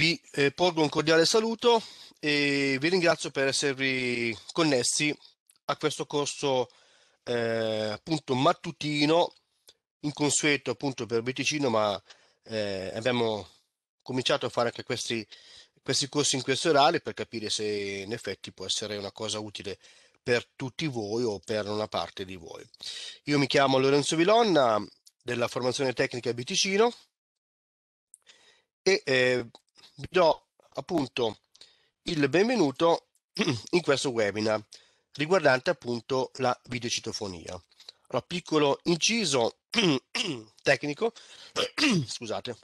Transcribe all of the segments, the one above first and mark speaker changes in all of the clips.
Speaker 1: Vi eh, porgo un cordiale saluto e vi ringrazio per esservi connessi a questo corso eh, appunto mattutino, inconsueto appunto per Biticino, ma eh, abbiamo cominciato a fare anche questi, questi corsi in questo orario per capire se in effetti può essere una cosa utile per tutti voi o per una parte di voi. Io mi chiamo Lorenzo Vilonna della formazione tecnica Biticino e eh, vi do appunto il benvenuto in questo webinar riguardante appunto la videocitofonia. Allora, piccolo inciso tecnico, scusate.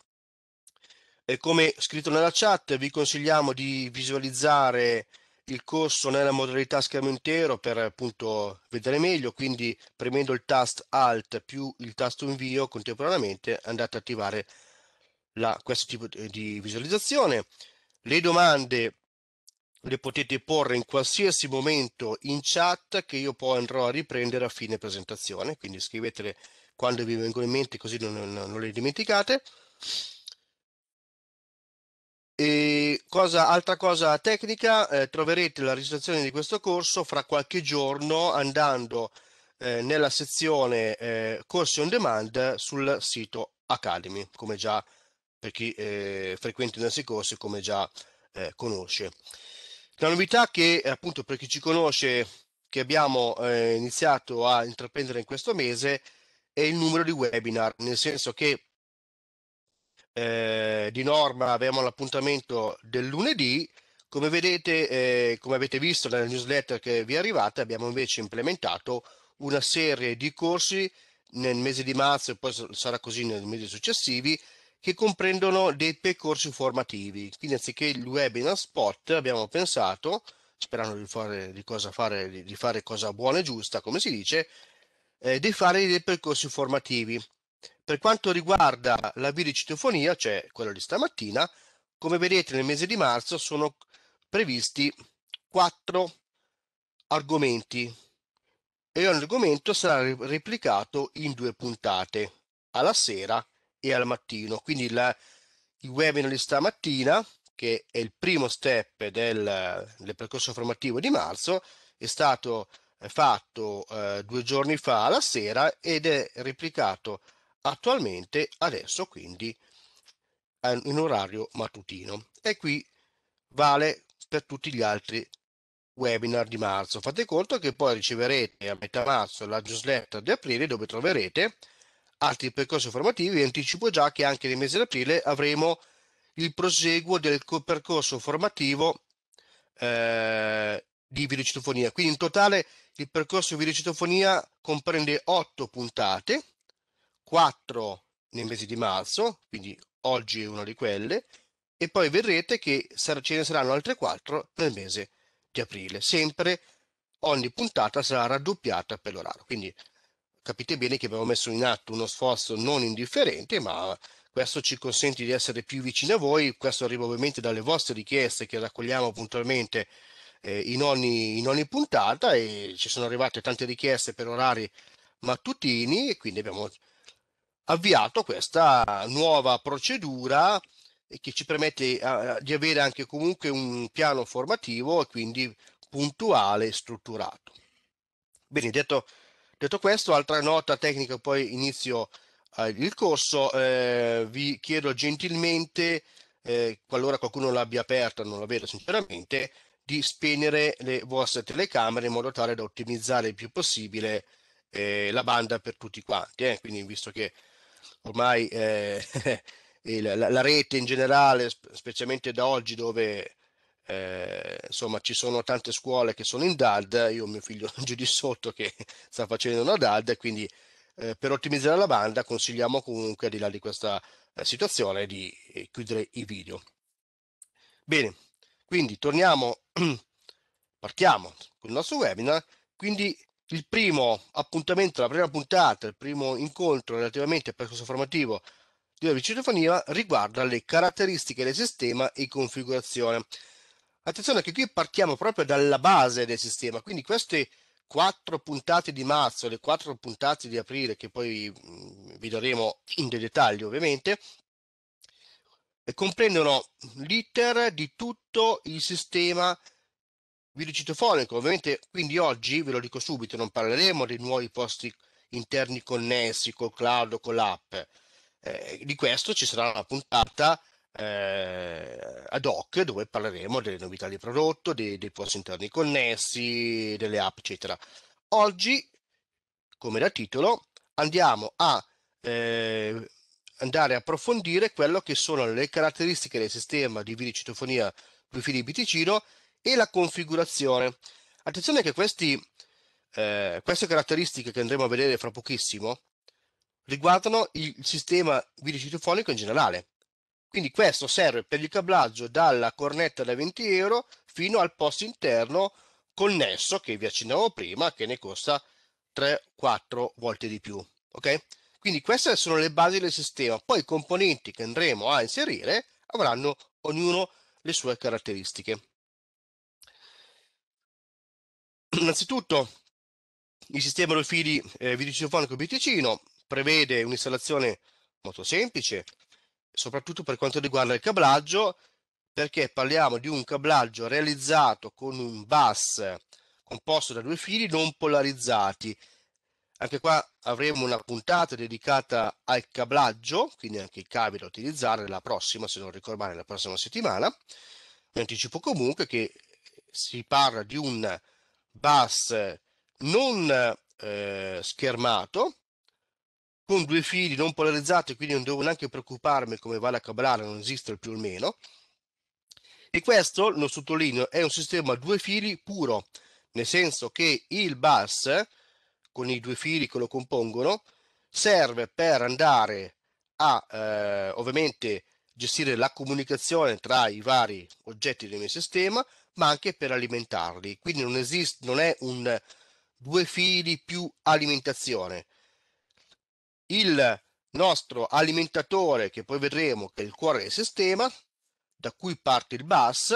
Speaker 1: E come scritto nella chat, vi consigliamo di visualizzare il corso nella modalità schermo intero per appunto vedere meglio, quindi premendo il tasto Alt più il tasto invio contemporaneamente andate ad attivare la, questo tipo di visualizzazione. Le domande le potete porre in qualsiasi momento in chat che io poi andrò a riprendere a fine presentazione, quindi scrivetele quando vi vengono in mente così non, non, non le dimenticate. E cosa, altra cosa tecnica, eh, troverete la registrazione di questo corso fra qualche giorno andando eh, nella sezione eh, corsi on demand sul sito Academy, come già per chi eh, frequenta i nostri corsi come già eh, conosce. La novità che appunto per chi ci conosce che abbiamo eh, iniziato a intraprendere in questo mese è il numero di webinar, nel senso che eh, di norma abbiamo l'appuntamento del lunedì, come vedete, eh, come avete visto nella newsletter che vi è arrivata, abbiamo invece implementato una serie di corsi nel mese di marzo e poi sarà così nei mesi successivi, che comprendono dei percorsi formativi. Quindi anziché il webinar spot abbiamo pensato, sperando di fare, di fare, di fare cosa buona e giusta, come si dice, eh, di fare dei percorsi formativi. Per quanto riguarda la videocitofonia, cioè quello di stamattina, come vedete nel mese di marzo sono previsti quattro argomenti e ogni argomento sarà replicato in due puntate alla sera e al mattino. Quindi la, il webinar di stamattina, che è il primo step del, del percorso formativo di marzo, è stato eh, fatto eh, due giorni fa alla sera ed è replicato attualmente adesso quindi in orario mattutino e qui vale per tutti gli altri webinar di marzo fate conto che poi riceverete a metà marzo la newsletter di aprile dove troverete altri percorsi formativi, anticipo già che anche nel mese di aprile avremo il proseguo del percorso formativo eh, di videocitofonia. Quindi in totale il percorso di videocitofonia comprende 8 puntate, 4 nel mese di marzo, quindi oggi è una di quelle, e poi vedrete che ce ne saranno altre 4 nel mese di aprile. Sempre ogni puntata sarà raddoppiata per l'orario. Quindi capite bene che abbiamo messo in atto uno sforzo non indifferente, ma questo ci consente di essere più vicini a voi, questo arriva ovviamente dalle vostre richieste che raccogliamo puntualmente eh, in, ogni, in ogni puntata e ci sono arrivate tante richieste per orari mattutini e quindi abbiamo avviato questa nuova procedura che ci permette uh, di avere anche comunque un piano formativo e quindi puntuale e strutturato. Bene, detto Detto questo, altra nota tecnica, poi inizio eh, il corso, eh, vi chiedo gentilmente, eh, qualora qualcuno l'abbia aperta, non la vedo sinceramente, di spegnere le vostre telecamere in modo tale da ottimizzare il più possibile eh, la banda per tutti quanti. Eh. Quindi, visto che ormai eh, la, la, rete in generale, specialmente da oggi dove eh, insomma, ci sono tante scuole che sono in DAD, io ho mio figlio giù di sotto che sta facendo una DAD, quindi eh, per ottimizzare la banda consigliamo comunque, al di là di questa eh, situazione, di eh, chiudere i video. Bene, quindi torniamo, partiamo con il nostro webinar. Quindi il primo appuntamento, la prima puntata, il primo incontro relativamente al percorso formativo di una videotelefonia riguarda le caratteristiche del sistema e configurazione. Attenzione che qui partiamo proprio dalla base del sistema, quindi queste quattro puntate di marzo, le quattro puntate di aprile, che poi vi daremo in dettaglio ovviamente, eh, comprendono l'iter di tutto il sistema videocitofonico. Ovviamente, quindi oggi, ve lo dico subito, non parleremo dei nuovi posti interni connessi col cloud, con l'app. Eh, di questo ci sarà una puntata eh, ad hoc dove parleremo delle novità di prodotto, dei, dei posti interni connessi, delle app, eccetera. Oggi, come da titolo, andiamo a eh, andare a approfondire quello che sono le caratteristiche del sistema di videocitofonia Wi-Fi di Biticino e la configurazione. Attenzione che questi, eh, queste caratteristiche che andremo a vedere fra pochissimo riguardano il sistema videocitofonico in generale, quindi questo serve per il cablaggio dalla cornetta da 20 euro fino al posto interno connesso che vi accennavo prima che ne costa 3-4 volte di più. Ok? Quindi queste sono le basi del sistema. Poi i componenti che andremo a inserire avranno ognuno le sue caratteristiche. Innanzitutto il sistema dei fili eh, videocifonico biticino prevede un'installazione molto semplice soprattutto per quanto riguarda il cablaggio, perché parliamo di un cablaggio realizzato con un bus composto da due fili non polarizzati. Anche qua avremo una puntata dedicata al cablaggio, quindi anche i cavi da utilizzare la prossima, se non ricordo male, la prossima settimana. Vi anticipo comunque che si parla di un bus non eh, schermato, con due fili non polarizzati, quindi non devo neanche preoccuparmi come vale a Cabrara, non esiste il più o meno. E questo, lo sottolineo, è un sistema a due fili puro, nel senso che il bus, con i due fili che lo compongono, serve per andare a eh, ovviamente gestire la comunicazione tra i vari oggetti del mio sistema, ma anche per alimentarli. Quindi non, esiste, non è un due fili più alimentazione, il nostro alimentatore che poi vedremo che è il cuore del sistema, da cui parte il bus,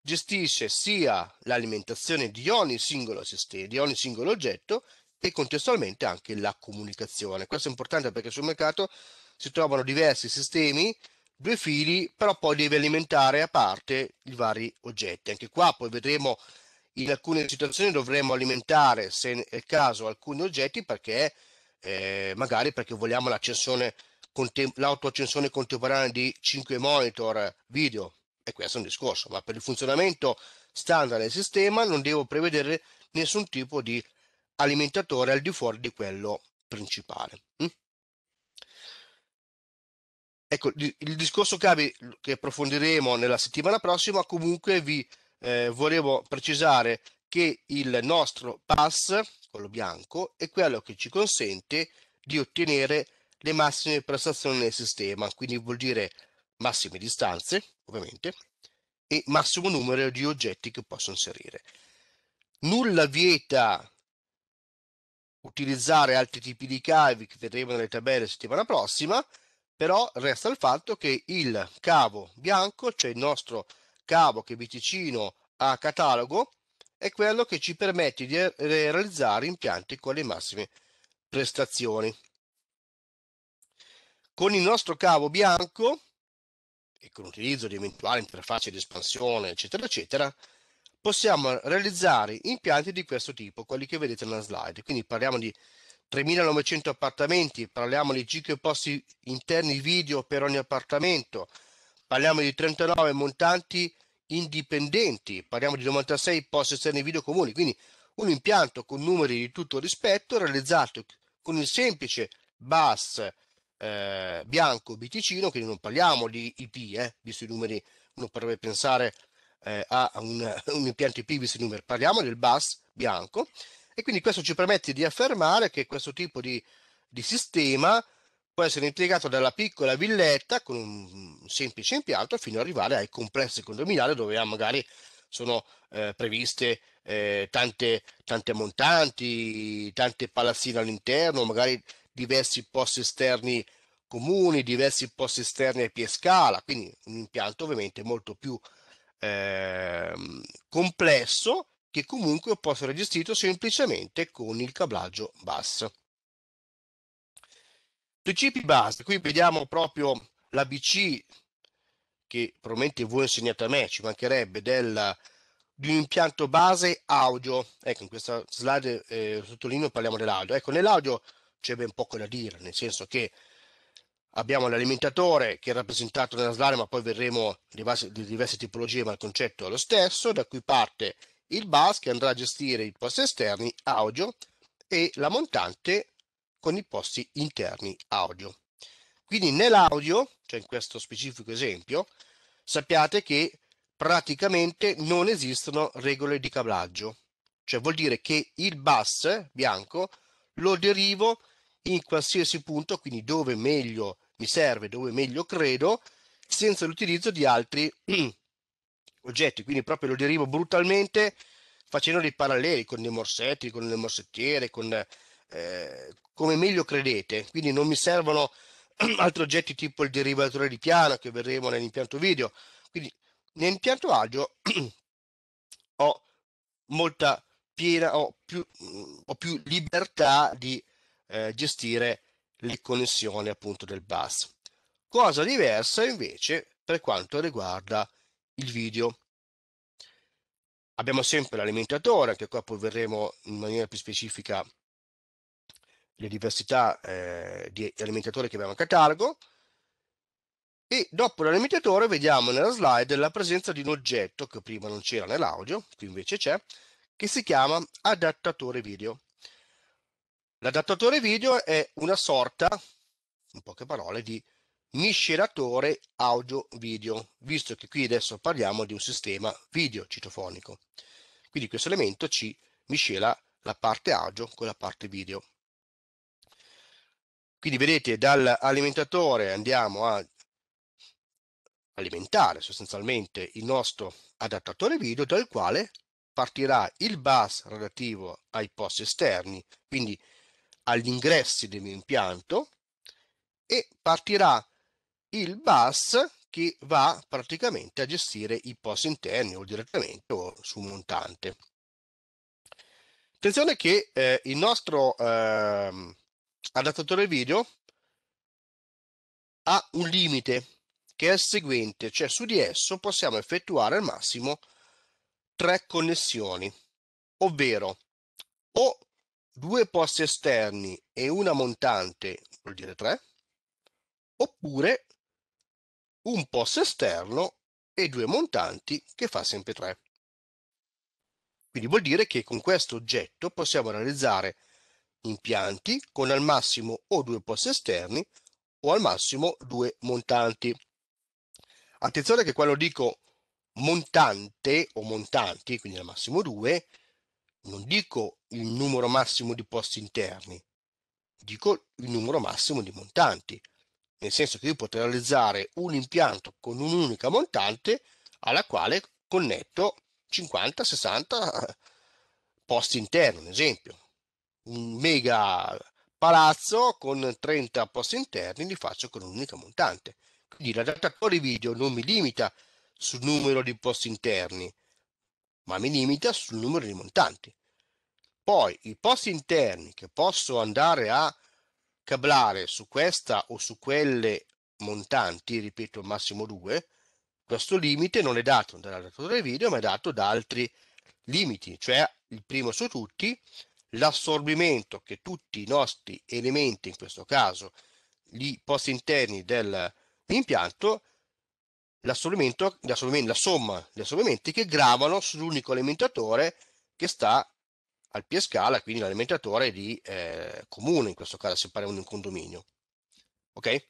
Speaker 1: gestisce sia l'alimentazione di ogni singolo sistema, di ogni singolo oggetto e contestualmente anche la comunicazione. Questo è importante perché sul mercato si trovano diversi sistemi, due fili, però poi deve alimentare a parte i vari oggetti. Anche qua poi vedremo in alcune situazioni dovremo alimentare, se è il caso, alcuni oggetti perché eh, magari perché vogliamo l'accensione contem- l'autoaccensione contemporanea di 5 monitor video e questo è un discorso, ma per il funzionamento standard del sistema non devo prevedere nessun tipo di alimentatore al di fuori di quello principale. Hm? Ecco, il discorso chiave che approfondiremo nella settimana prossima, comunque vi eh, volevo precisare che il nostro pass, quello bianco, è quello che ci consente di ottenere le massime prestazioni nel sistema, quindi vuol dire massime distanze, ovviamente, e massimo numero di oggetti che posso inserire. Nulla vieta utilizzare altri tipi di cavi che vedremo nelle tabelle la settimana prossima, però resta il fatto che il cavo bianco, cioè il nostro cavo che è vicino a catalogo, è quello che ci permette di eh, realizzare impianti con le massime prestazioni. Con il nostro cavo bianco e con l'utilizzo di eventuali interfacce di espansione, eccetera, eccetera, possiamo realizzare impianti di questo tipo, quelli che vedete nella slide. Quindi parliamo di 3.900 appartamenti, parliamo di 5 posti interni video per ogni appartamento, parliamo di 39 montanti indipendenti, parliamo di 96 post esterni video comuni, quindi un impianto con numeri di tutto rispetto realizzato con il semplice bus eh, bianco biticino, quindi non parliamo di IP, eh, visto i numeri, uno potrebbe pensare eh, a un, un, impianto IP visto i numeri, parliamo del bus bianco e quindi questo ci permette di affermare che questo tipo di, di sistema può essere impiegato dalla piccola villetta con un semplice impianto fino ad arrivare ai complessi condominiali dove ah, magari sono eh, previste eh, tante, tante montanti, tante palazzine all'interno, magari diversi posti esterni comuni, diversi posti esterni a pie scala, quindi un impianto ovviamente molto più eh, complesso che comunque può essere gestito semplicemente con il cablaggio bus. Principi base, qui vediamo proprio l'ABC che probabilmente voi insegnate a me, ci mancherebbe, del, di un impianto base audio. Ecco, in questa slide eh, sottolineo parliamo dell'audio. Ecco, nell'audio c'è ben poco da dire, nel senso che abbiamo l'alimentatore che è rappresentato nella slide, ma poi vedremo di diverse tipologie, ma il concetto è lo stesso, da qui parte il bus che andrà a gestire i posti esterni audio e la montante con i posti interni audio. Quindi nell'audio, cioè in questo specifico esempio, sappiate che praticamente non esistono regole di cablaggio, cioè vuol dire che il bus bianco lo derivo in qualsiasi punto, quindi dove meglio mi serve, dove meglio credo, senza l'utilizzo di altri oggetti, quindi proprio lo derivo brutalmente facendo dei paralleli con dei morsetti, con le morsettiere, con eh, come meglio credete, quindi non mi servono altri oggetti tipo il derivatore di piano che vedremo nell'impianto video. Quindi nell'impianto agio ho molta piena, ho più, mm, ho più libertà di eh, gestire le connessioni appunto del bus. Cosa diversa invece per quanto riguarda il video. Abbiamo sempre l'alimentatore, anche qua poi verremo in maniera più specifica le diversità eh, di alimentatori che abbiamo a catalogo e dopo l'alimentatore vediamo nella slide la presenza di un oggetto che prima non c'era nell'audio, qui invece c'è, che si chiama adattatore video. L'adattatore video è una sorta, in poche parole, di miscelatore audio-video, visto che qui adesso parliamo di un sistema video citofonico. Quindi questo elemento ci miscela la parte audio con la parte video. Quindi vedete dall'alimentatore andiamo a alimentare sostanzialmente il nostro adattatore video dal quale partirà il bus relativo ai posti esterni, quindi agli ingressi del mio impianto e partirà il bus che va praticamente a gestire i posti interni o direttamente o su montante. Attenzione che eh, il nostro eh, adattatore video ha un limite che è il seguente, cioè su di esso possiamo effettuare al massimo tre connessioni, ovvero o due posti esterni e una montante, vuol dire tre, oppure un posto esterno e due montanti che fa sempre tre. Quindi vuol dire che con questo oggetto possiamo realizzare impianti con al massimo o due posti esterni o al massimo due montanti. Attenzione che quando dico montante o montanti, quindi al massimo due, non dico il numero massimo di posti interni, dico il numero massimo di montanti, nel senso che io potrei realizzare un impianto con un'unica montante alla quale connetto 50, 60 posti interni, un esempio un mega palazzo con 30 posti interni li faccio con un'unica montante. Quindi l'adattatore video non mi limita sul numero di posti interni, ma mi limita sul numero di montanti. Poi i posti interni che posso andare a cablare su questa o su quelle montanti, ripeto massimo due, questo limite non è dato dall'adattatore video ma è dato da altri limiti, cioè il primo su tutti l'assorbimento che tutti i nostri elementi, in questo caso gli posti interni dell'impianto, l'assorbimento, la somma degli assorbimenti che gravano sull'unico alimentatore che sta al pie scala, quindi l'alimentatore di eh, comune, in questo caso se parliamo di un condominio. Ok?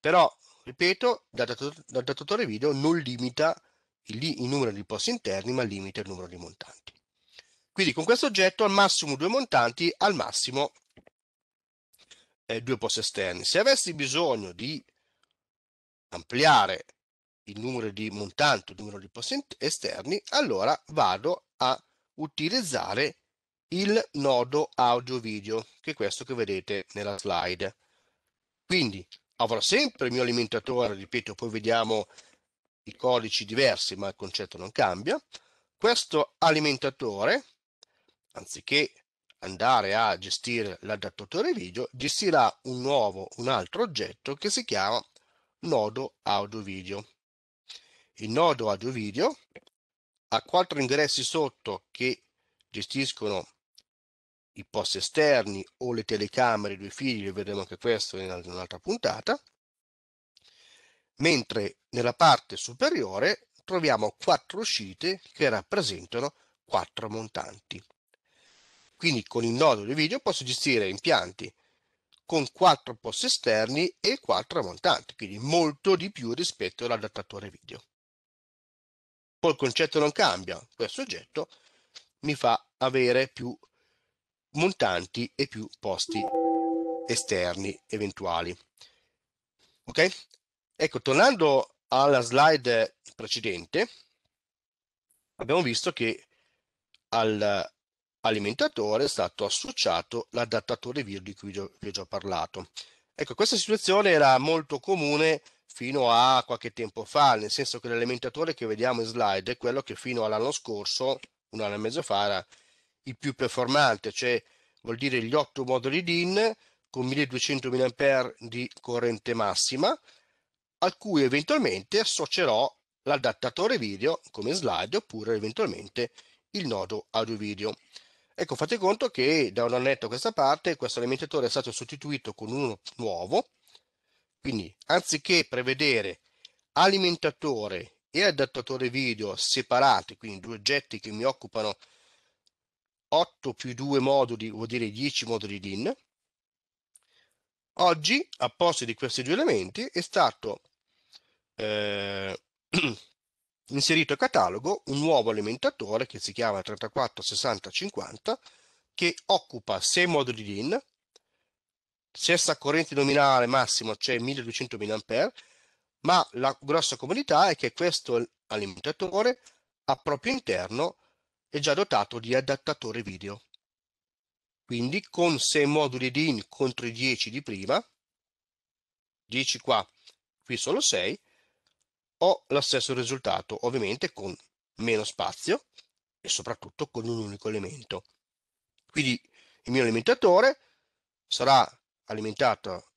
Speaker 1: Però, ripeto, dal datatore video non limita il, il numero di posti interni, ma limita il numero di montanti. Quindi con questo oggetto al massimo due montanti, al massimo eh, due posti esterni. Se avessi bisogno di ampliare il numero di montanti, il numero di posti esterni, allora vado a utilizzare il nodo audio video, che è questo che vedete nella slide. Quindi avrò sempre il mio alimentatore, ripeto, poi vediamo i codici diversi, ma il concetto non cambia. Questo alimentatore anziché andare a gestire l'adattatore video, gestirà un nuovo, un altro oggetto che si chiama nodo audio video. Il nodo audio video ha quattro ingressi sotto che gestiscono i post esterni o le telecamere i due figli, vedremo anche questo in un'altra puntata, mentre nella parte superiore troviamo quattro uscite che rappresentano quattro montanti. Quindi con il nodo di video posso gestire impianti con 4 posti esterni e 4 montanti, quindi molto di più rispetto all'adattatore video. Poi il concetto non cambia, questo oggetto mi fa avere più montanti e più posti esterni eventuali. Ok? Ecco, tornando alla slide precedente, abbiamo visto che al, alimentatore è stato associato l'adattatore VIR di cui vi ho già parlato. Ecco, questa situazione era molto comune fino a qualche tempo fa, nel senso che l'alimentatore che vediamo in slide è quello che fino all'anno scorso, un anno e mezzo fa, era il più performante, cioè vuol dire gli 8 moduli DIN con 1200 mAh di corrente massima, a cui eventualmente associerò l'adattatore video come slide oppure eventualmente il nodo audio video. Ecco, fate conto che da un annetto a questa parte questo alimentatore è stato sostituito con uno nuovo, quindi anziché prevedere alimentatore e adattatore video separati, quindi due oggetti che mi occupano 8 più 2 moduli, vuol dire 10 moduli DIN, oggi a posto di questi due elementi è stato eh, inserito a catalogo un nuovo alimentatore che si chiama 346050 che occupa 6 moduli DIN, stessa corrente nominale massima, cioè 1200 mAh, ma la grossa comodità è che questo alimentatore a proprio interno è già dotato di adattatore video. Quindi con 6 moduli DIN contro i 10 di prima, 10 qua, qui solo 6, ho lo stesso risultato, ovviamente con meno spazio e soprattutto con un unico elemento. Quindi il mio alimentatore sarà alimentato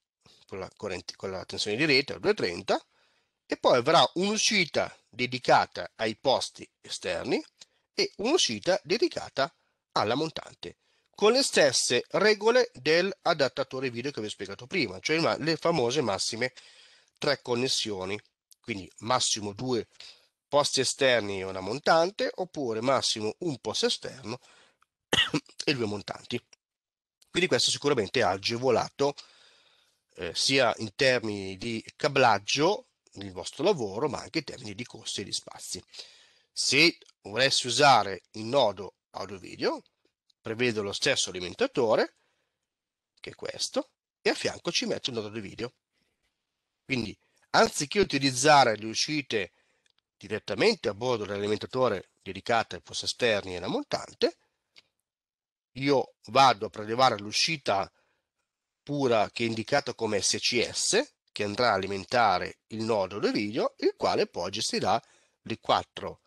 Speaker 1: con la, corrente, con la tensione di rete a 230 e poi avrà un'uscita dedicata ai posti esterni e un'uscita dedicata alla montante con le stesse regole dell'adattatore video che vi ho spiegato prima, cioè le famose massime tre connessioni quindi massimo due posti esterni e una montante, oppure massimo un posto esterno e due montanti. Quindi questo sicuramente ha agevolato eh, sia in termini di cablaggio nel vostro lavoro, ma anche in termini di costi e di spazi. Se volessi usare il nodo audio video, prevedo lo stesso alimentatore, che è questo, e a fianco ci metto il nodo audio video. Quindi anziché utilizzare le uscite direttamente a bordo dell'alimentatore dedicate ai posti esterni e alla montante, io vado a prelevare l'uscita pura che è indicata come SCS, che andrà a alimentare il nodo del video, il quale poi gestirà le quattro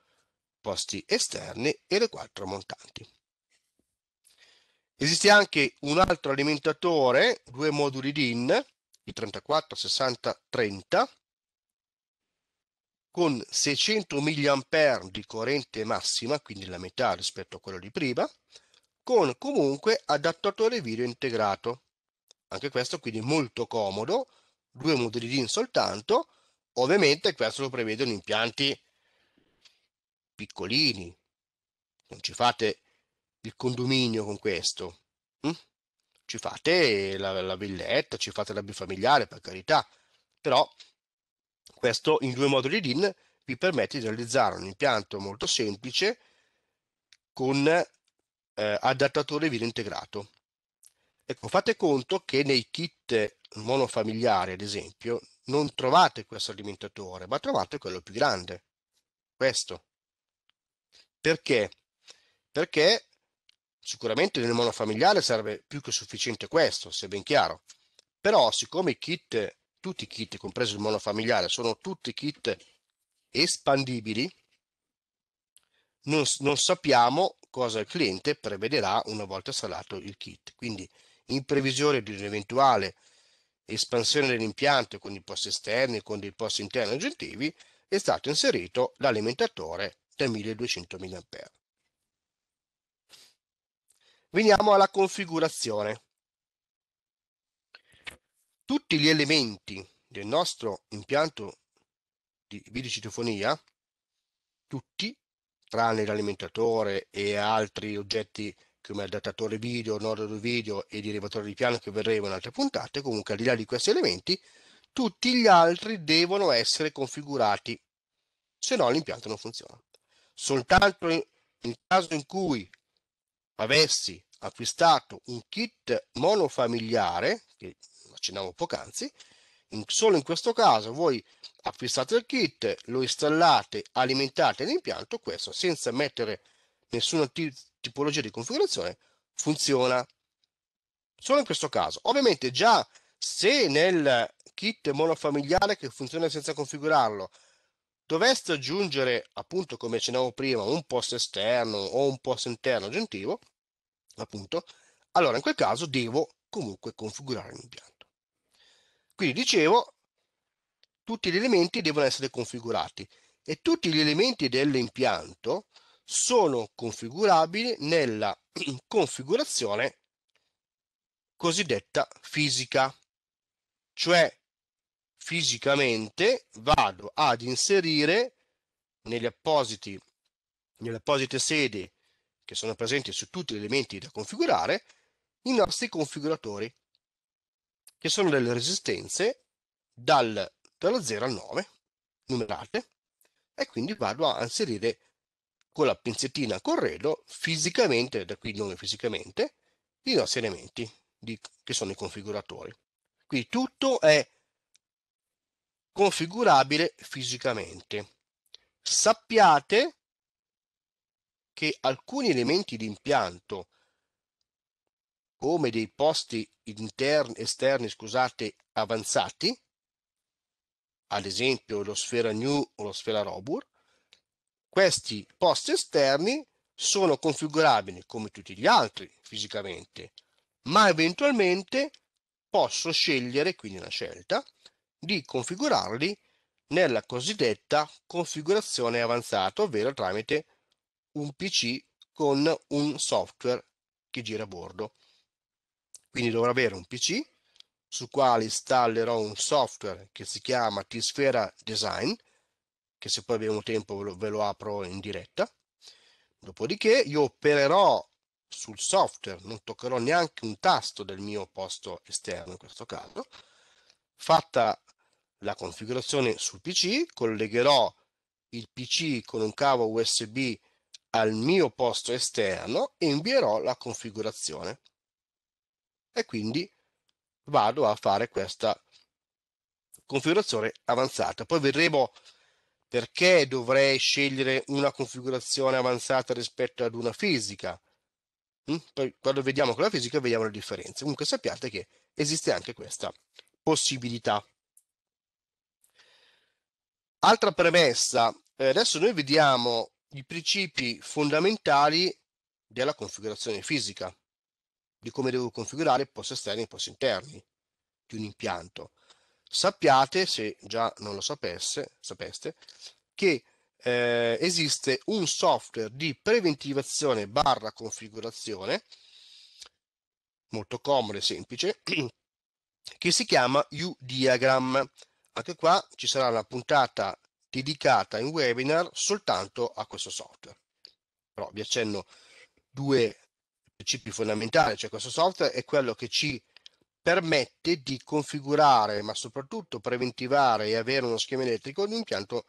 Speaker 1: posti esterni e le quattro montanti. Esiste anche un altro alimentatore, due moduli DIN, di 34, 60, 30 con 600 mA di corrente massima, quindi la metà rispetto a quello di prima, con comunque adattatore video integrato. Anche questo quindi molto comodo, due moduli DIN soltanto, ovviamente questo lo prevedono impianti piccolini, non ci fate il condominio con questo. Hm? ci fate la, la villetta, ci fate la bifamiliare, per carità, però questo in due moduli DIN vi permette di realizzare un impianto molto semplice con eh, adattatore video integrato. Ecco, fate conto che nei kit monofamiliari, ad esempio, non trovate questo alimentatore, ma trovate quello più grande, questo. Perché? Perché Sicuramente nel monofamiliare serve più che sufficiente questo, se ben chiaro. Però siccome i kit, tutti i kit, compreso il monofamiliare, sono tutti kit espandibili, non, non sappiamo cosa il cliente prevederà una volta salato il kit. Quindi in previsione di un'eventuale espansione dell'impianto con i posti esterni, con dei posti interni aggiuntivi, è stato inserito l'alimentatore da 1200 mAh. Veniamo alla configurazione. Tutti gli elementi del nostro impianto di videocitofonia, tutti, tranne l'alimentatore e altri oggetti come adattatore video, nodo video e derivatore di piano che vedremo in altre puntate, comunque al di là di questi elementi, tutti gli altri devono essere configurati, se no l'impianto non funziona. Soltanto nel caso in cui avessi acquistato un kit monofamiliare, che accennavo poc'anzi, in, solo in questo caso voi acquistate il kit, lo installate, alimentate l'impianto, questo senza mettere nessuna tipologia di configurazione funziona. Solo in questo caso. Ovviamente già se nel kit monofamiliare che funziona senza configurarlo doveste aggiungere, appunto come accennavo prima, un post esterno o un post interno aggiuntivo, appunto, allora in quel caso devo comunque configurare l'impianto. Quindi dicevo, tutti gli elementi devono essere configurati e tutti gli elementi dell'impianto sono configurabili nella configurazione cosiddetta fisica, cioè fisicamente vado ad inserire negli appositi, nelle apposite sedi che sono presenti su tutti gli elementi da configurare i nostri configuratori che sono delle resistenze dal, dallo 0 al 9 numerate e quindi vado a inserire con la pinzettina a corredo fisicamente, da qui il nome fisicamente, i nostri elementi di, che sono i configuratori. Quindi tutto è configurabile fisicamente. Sappiate che alcuni elementi di impianto, come dei posti interni, esterni scusate, avanzati, ad esempio lo sfera new o lo sfera robur, questi posti esterni sono configurabili come tutti gli altri fisicamente, ma eventualmente posso scegliere, quindi una scelta, di configurarli nella cosiddetta configurazione avanzata, ovvero tramite un PC con un software che gira a bordo. Quindi dovrò avere un PC su quale installerò un software che si chiama T-Sfera Design, che se poi abbiamo tempo ve lo, ve lo apro in diretta. Dopodiché io opererò sul software, non toccherò neanche un tasto del mio posto esterno in questo caso. Fatta la configurazione sul PC, collegherò il PC con un cavo USB al mio posto esterno e invierò la configurazione. E quindi vado a fare questa configurazione avanzata. Poi vedremo perché dovrei scegliere una configurazione avanzata rispetto ad una fisica. Mm? Poi quando vediamo con la fisica vediamo le differenze. Comunque sappiate che esiste anche questa possibilità. Altra premessa, eh, adesso noi vediamo i principi fondamentali della configurazione fisica, di come devo configurare i posti esterni e i posti interni di un impianto. Sappiate, se già non lo sapesse, sapeste, che eh, esiste un software di preventivazione barra configurazione, molto comodo e semplice, che si chiama U-Diagram anche qua ci sarà una puntata dedicata in webinar soltanto a questo software. Però vi accenno due principi fondamentali, cioè questo software è quello che ci permette di configurare, ma soprattutto preventivare e avere uno schema elettrico di un impianto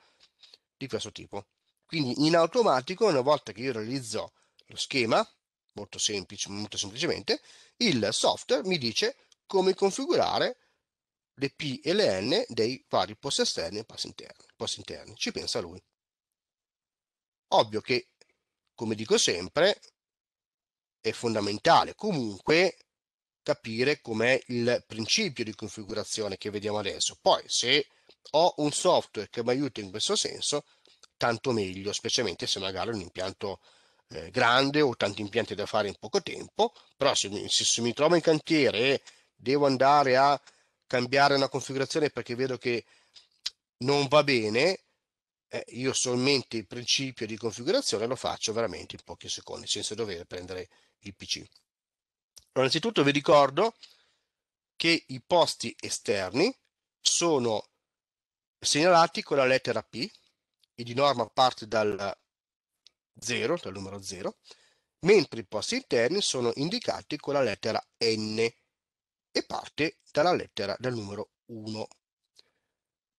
Speaker 1: di questo tipo. Quindi in automatico, una volta che io realizzo lo schema, molto, semplice, molto semplicemente, il software mi dice come configurare le P e le N dei vari post esterni e posti interni. Posti interni. Ci pensa lui. Ovvio che, come dico sempre, è fondamentale comunque capire com'è il principio di configurazione che vediamo adesso. Poi se ho un software che mi aiuta in questo senso, tanto meglio, specialmente se magari è un impianto eh, grande o tanti impianti da fare in poco tempo, però se, se, se mi trovo in cantiere e devo andare a cambiare una configurazione perché vedo che non va bene, eh, io solamente il principio di configurazione lo faccio veramente in pochi secondi, senza dover prendere il PC. Allora, innanzitutto vi ricordo che i posti esterni sono segnalati con la lettera P, e di norma parte dal 0, dal numero 0, mentre i posti interni sono indicati con la lettera N, e parte dalla lettera del numero 1.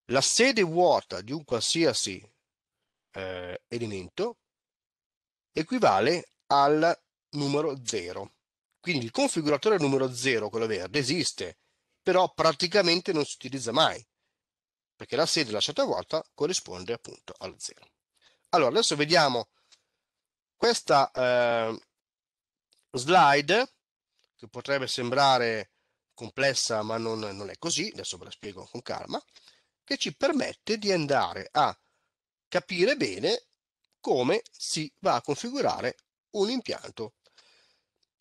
Speaker 1: La sede vuota di un qualsiasi eh, elemento equivale al numero 0. Quindi il configuratore numero 0, quello verde, esiste, però praticamente non si utilizza mai, perché la sede lasciata vuota corrisponde appunto al 0. Allora, adesso vediamo questa eh, slide, che potrebbe sembrare complessa ma non, non è così, adesso ve la spiego con calma, che ci permette di andare a capire bene come si va a configurare un impianto.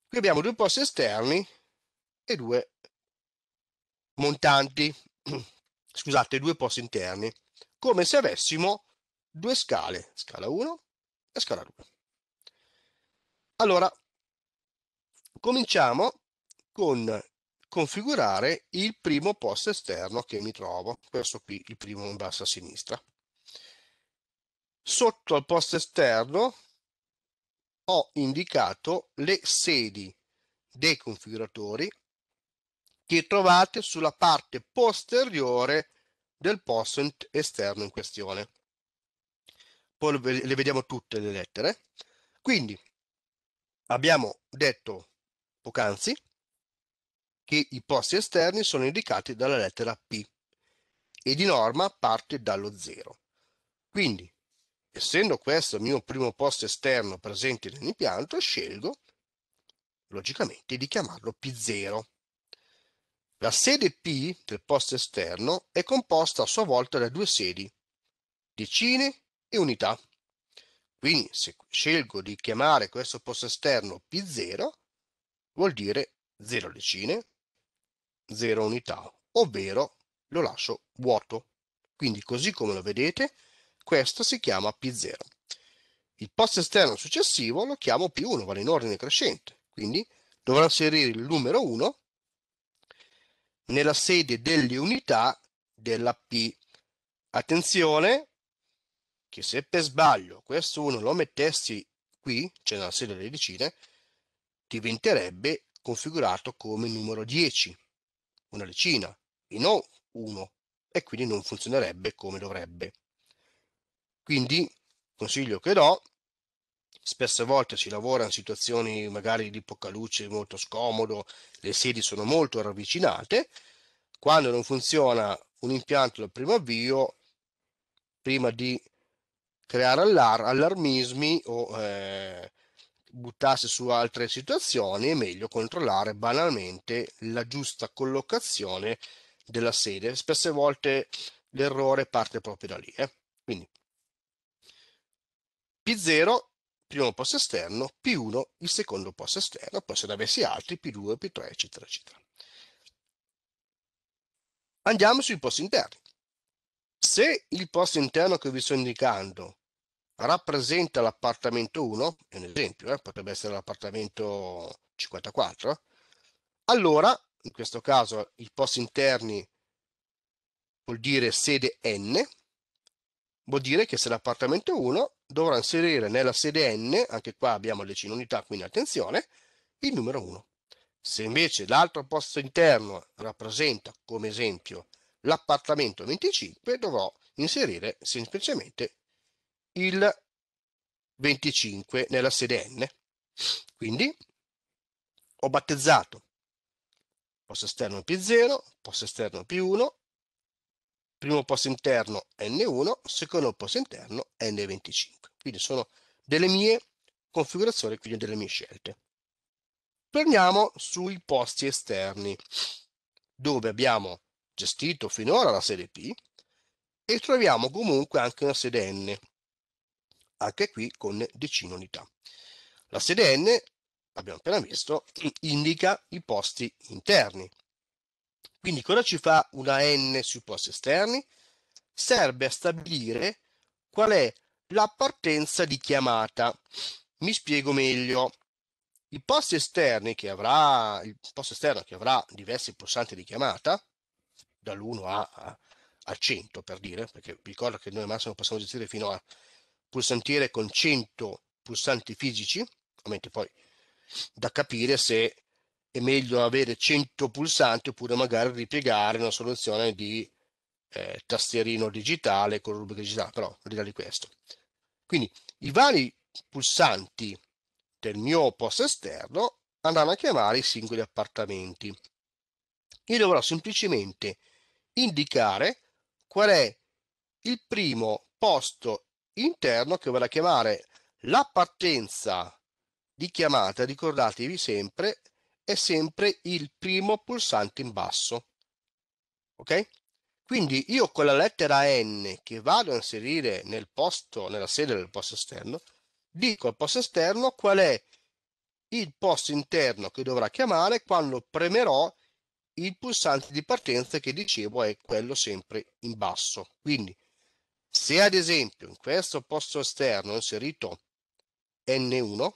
Speaker 1: Qui abbiamo due posti esterni e due montanti, scusate, due posti interni, come se avessimo due scale, scala 1 e scala 2. Allora, cominciamo con configurare il primo posto esterno che mi trovo, questo qui, il primo in basso a sinistra. Sotto al posto esterno ho indicato le sedi dei configuratori che trovate sulla parte posteriore del posto esterno in questione. Poi le vediamo tutte le lettere. Quindi abbiamo detto poc'anzi che i posti esterni sono indicati dalla lettera P e di norma parte dallo 0. Quindi, essendo questo il mio primo posto esterno presente nell'impianto, scelgo logicamente di chiamarlo P0. La sede P del posto esterno è composta a sua volta da due sedi, decine e unità. Quindi se scelgo di chiamare questo posto esterno P0, vuol dire 0 decine, 0 unità, ovvero lo lascio vuoto. Quindi così come lo vedete, questo si chiama P0. Il posto esterno successivo lo chiamo P1, vale in ordine crescente, quindi dovrò inserire il numero 1 nella sede delle unità della P. Attenzione che se per sbaglio questo 1 lo mettessi qui, cioè nella sede delle decine, diventerebbe configurato come numero 10 una decina e non uno e quindi non funzionerebbe come dovrebbe. Quindi consiglio che do, spesse volte si lavora in situazioni magari di poca luce, molto scomodo, le sedi sono molto ravvicinate, quando non funziona un impianto dal primo avvio, prima di creare allar- allarmismi o eh, buttarsi su altre situazioni, è meglio controllare banalmente la giusta collocazione della sede. Spesse volte l'errore parte proprio da lì. Eh? Quindi P0 primo posto esterno, P1 il secondo posto esterno, poi se ne avessi altri P2, P3, eccetera, eccetera. Andiamo sui posti interni. Se il posto interno che vi sto indicando rappresenta l'appartamento 1, è un esempio, eh, potrebbe essere l'appartamento 54, allora, in questo caso, i posti interni vuol dire sede N, vuol dire che se l'appartamento 1 dovrà inserire nella sede N, anche qua abbiamo le unità, quindi attenzione, il numero 1. Se invece l'altro posto interno rappresenta, come esempio, l'appartamento 25, dovrò inserire semplicemente il 25 nella sede N. Quindi ho battezzato posto esterno P0, posto esterno P1, primo posto interno N1, secondo posto interno N25. Quindi sono delle mie configurazioni, quindi delle mie scelte. Torniamo sui posti esterni, dove abbiamo gestito finora la sede P e troviamo comunque anche una sede N anche qui con decine unità. La sede N, abbiamo appena visto, indica i posti interni. Quindi cosa ci fa una N sui posti esterni? Serve a stabilire qual è la partenza di chiamata. Mi spiego meglio. I posti esterni che avrà, il posto esterno che avrà diversi pulsanti di chiamata, dall'1 a, a, a 100 per dire, perché vi ricordo che noi al massimo possiamo gestire fino a pulsantiere con 100 pulsanti fisici, ovviamente poi da capire se è meglio avere 100 pulsanti oppure magari ripiegare una soluzione di eh, tastierino digitale con rubrica digitale, però di di questo. Quindi i vari pulsanti del mio posto esterno andranno a chiamare i singoli appartamenti. Io dovrò semplicemente indicare qual è il primo posto interno che vado a chiamare la partenza di chiamata, ricordatevi sempre, è sempre il primo pulsante in basso. Ok? Quindi io con la lettera N che vado a inserire nel posto, nella sede del posto esterno, dico al posto esterno qual è il posto interno che dovrà chiamare quando premerò il pulsante di partenza che dicevo è quello sempre in basso. Quindi se ad esempio in questo posto esterno ho inserito N1,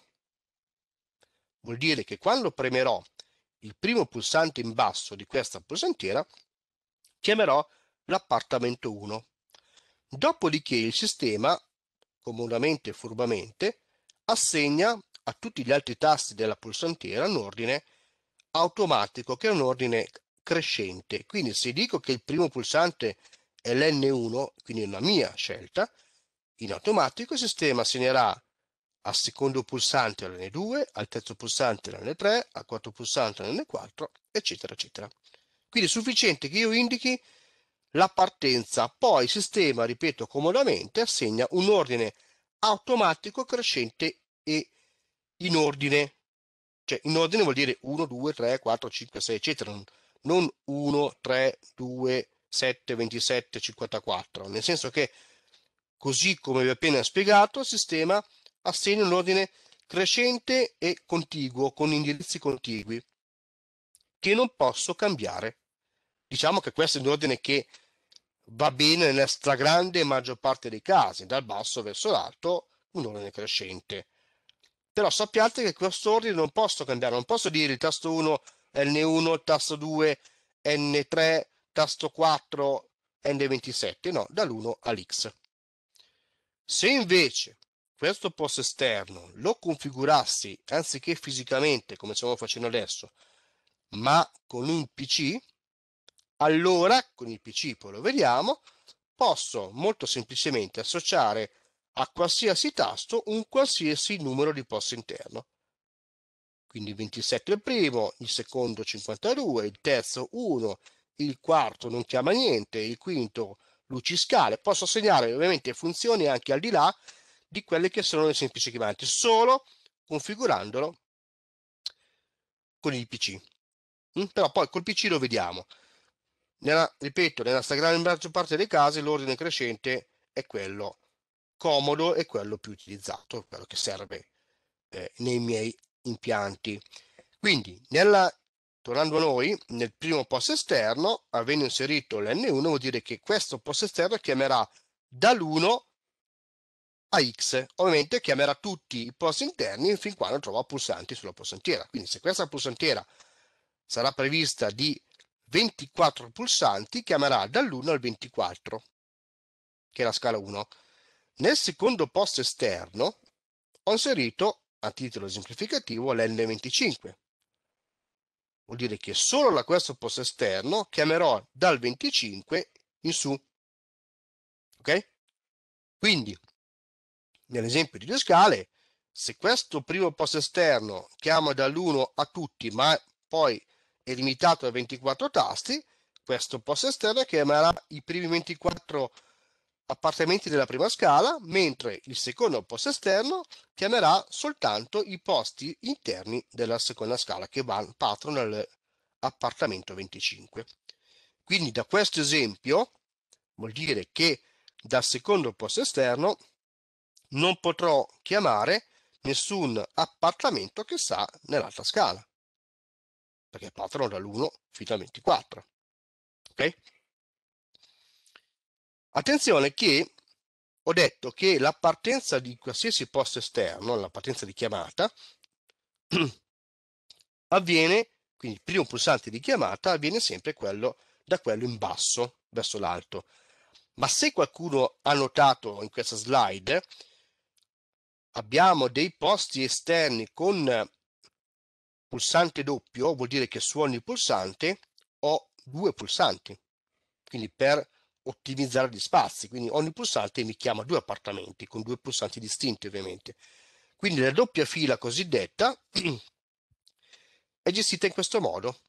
Speaker 1: vuol dire che quando premerò il primo pulsante in basso di questa pulsantiera, chiamerò l'appartamento 1. Dopodiché il sistema, comodamente e furbamente, assegna a tutti gli altri tasti della pulsantiera un ordine automatico che è un ordine crescente. Quindi se dico che il primo pulsante è e l'N1, quindi è una mia scelta, in automatico il sistema segnerà al secondo pulsante l'N2, al terzo pulsante l'N3, al quarto pulsante l'N4, eccetera, eccetera. Quindi è sufficiente che io indichi la partenza, poi il sistema, ripeto comodamente, assegna un ordine automatico crescente e in ordine. Cioè in ordine vuol dire 1, 2, 3, 4, 5, 6, eccetera, non 1, 3, 2, 7, 27, 54, nel senso che, così come vi ho appena spiegato, il sistema assegna un ordine crescente e contiguo con indirizzi contigui che non posso cambiare. Diciamo che questo è un ordine che va bene nella stragrande maggior parte dei casi, dal basso verso l'alto, un ordine crescente. Però sappiate che questo ordine non posso cambiare, non posso dire il tasto 1, N1, il tasto 2, N3, tasto 4 N27, no, dall'1 all'X. Se invece questo posto esterno lo configurassi anziché fisicamente come stiamo facendo adesso, ma con un PC, allora con il PC poi lo vediamo, posso molto semplicemente associare a qualsiasi tasto un qualsiasi numero di posto interno. Quindi 27 il primo, il secondo 52, il terzo 1, il quarto non chiama niente, il quinto scale. Posso assegnare ovviamente funzioni anche al di là di quelle che sono le semplici chiamate, solo configurandolo con il PC. Mm? Però poi col PC lo vediamo. Nella, ripeto, nella stragrande maggior parte dei casi l'ordine crescente è quello comodo e quello più utilizzato, quello che serve eh, nei miei impianti. Quindi nella tornando a noi, nel primo post esterno, avendo inserito l'N1, vuol dire che questo post esterno chiamerà dall'1 a X. Ovviamente chiamerà tutti i post interni fin quando trova pulsanti sulla pulsantiera. Quindi se questa pulsantiera sarà prevista di 24 pulsanti, chiamerà dall'1 al 24, che è la scala 1. Nel secondo post esterno ho inserito, a titolo esemplificativo, l'N25, Vuol dire che solo da questo posto esterno chiamerò dal 25 in su. Ok? Quindi, nell'esempio di due scale, se questo primo posto esterno chiama dall'1 a tutti, ma poi è limitato a 24 tasti, questo posto esterno chiamerà i primi 24 tasti appartamenti della prima scala, mentre il secondo posto esterno chiamerà soltanto i posti interni della seconda scala che partono all'appartamento 25. Quindi da questo esempio vuol dire che dal secondo posto esterno non potrò chiamare nessun appartamento che sta nell'altra scala, perché partono dall'1 fino al 24. Okay? Attenzione che ho detto che la partenza di qualsiasi posto esterno, la partenza di chiamata, avviene, quindi il primo pulsante di chiamata avviene sempre quello, da quello in basso verso l'alto. Ma se qualcuno ha notato in questa slide, abbiamo dei posti esterni con pulsante doppio, vuol dire che suono il pulsante, ho due pulsanti. Quindi per ottimizzare gli spazi, quindi ogni pulsante mi chiama due appartamenti con due pulsanti distinti ovviamente. Quindi la doppia fila cosiddetta è gestita in questo modo.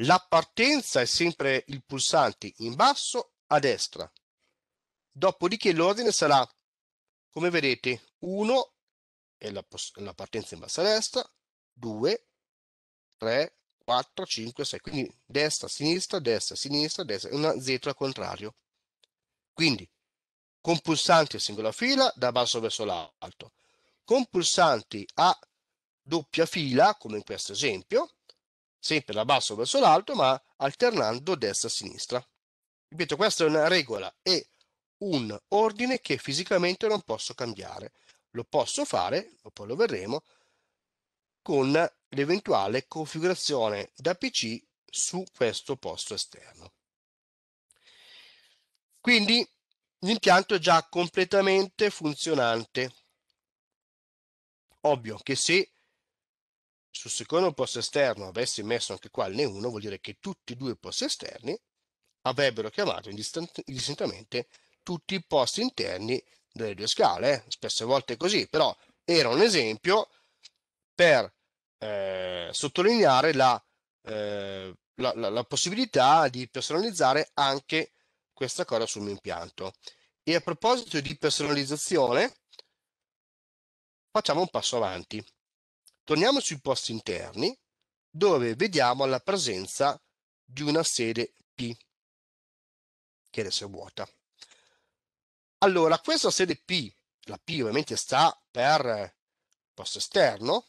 Speaker 1: La partenza è sempre il pulsante in basso a destra, dopodiché l'ordine sarà, come vedete, 1 è la, la partenza in basso a destra, 2, 3, 4, 5, 6, quindi destra, sinistra, destra, sinistra, destra, una Z al contrario. Quindi con pulsanti a singola fila da basso verso l'alto, con pulsanti a doppia fila, come in questo esempio, sempre da basso verso l'alto, ma alternando destra-sinistra. a Ripeto, questa è una regola e un ordine che fisicamente non posso cambiare. Lo posso fare, poi lo vedremo, con l'eventuale configurazione da PC su questo posto esterno. Quindi l'impianto è già completamente funzionante. Ovvio che se sul secondo posto esterno avessi messo anche qua il N1, vuol dire che tutti e due i posti esterni avrebbero chiamato indistintamente tutti i posti interni delle due scale. Eh. Spesse volte è così, però era un esempio per eh, sottolineare la, eh, la, la, la, possibilità di personalizzare anche questa cosa sul mio impianto. E a proposito di personalizzazione, facciamo un passo avanti. Torniamo sui posti interni, dove vediamo la presenza di una sede P, che adesso è vuota. Allora, questa sede P, la P ovviamente sta per posto esterno,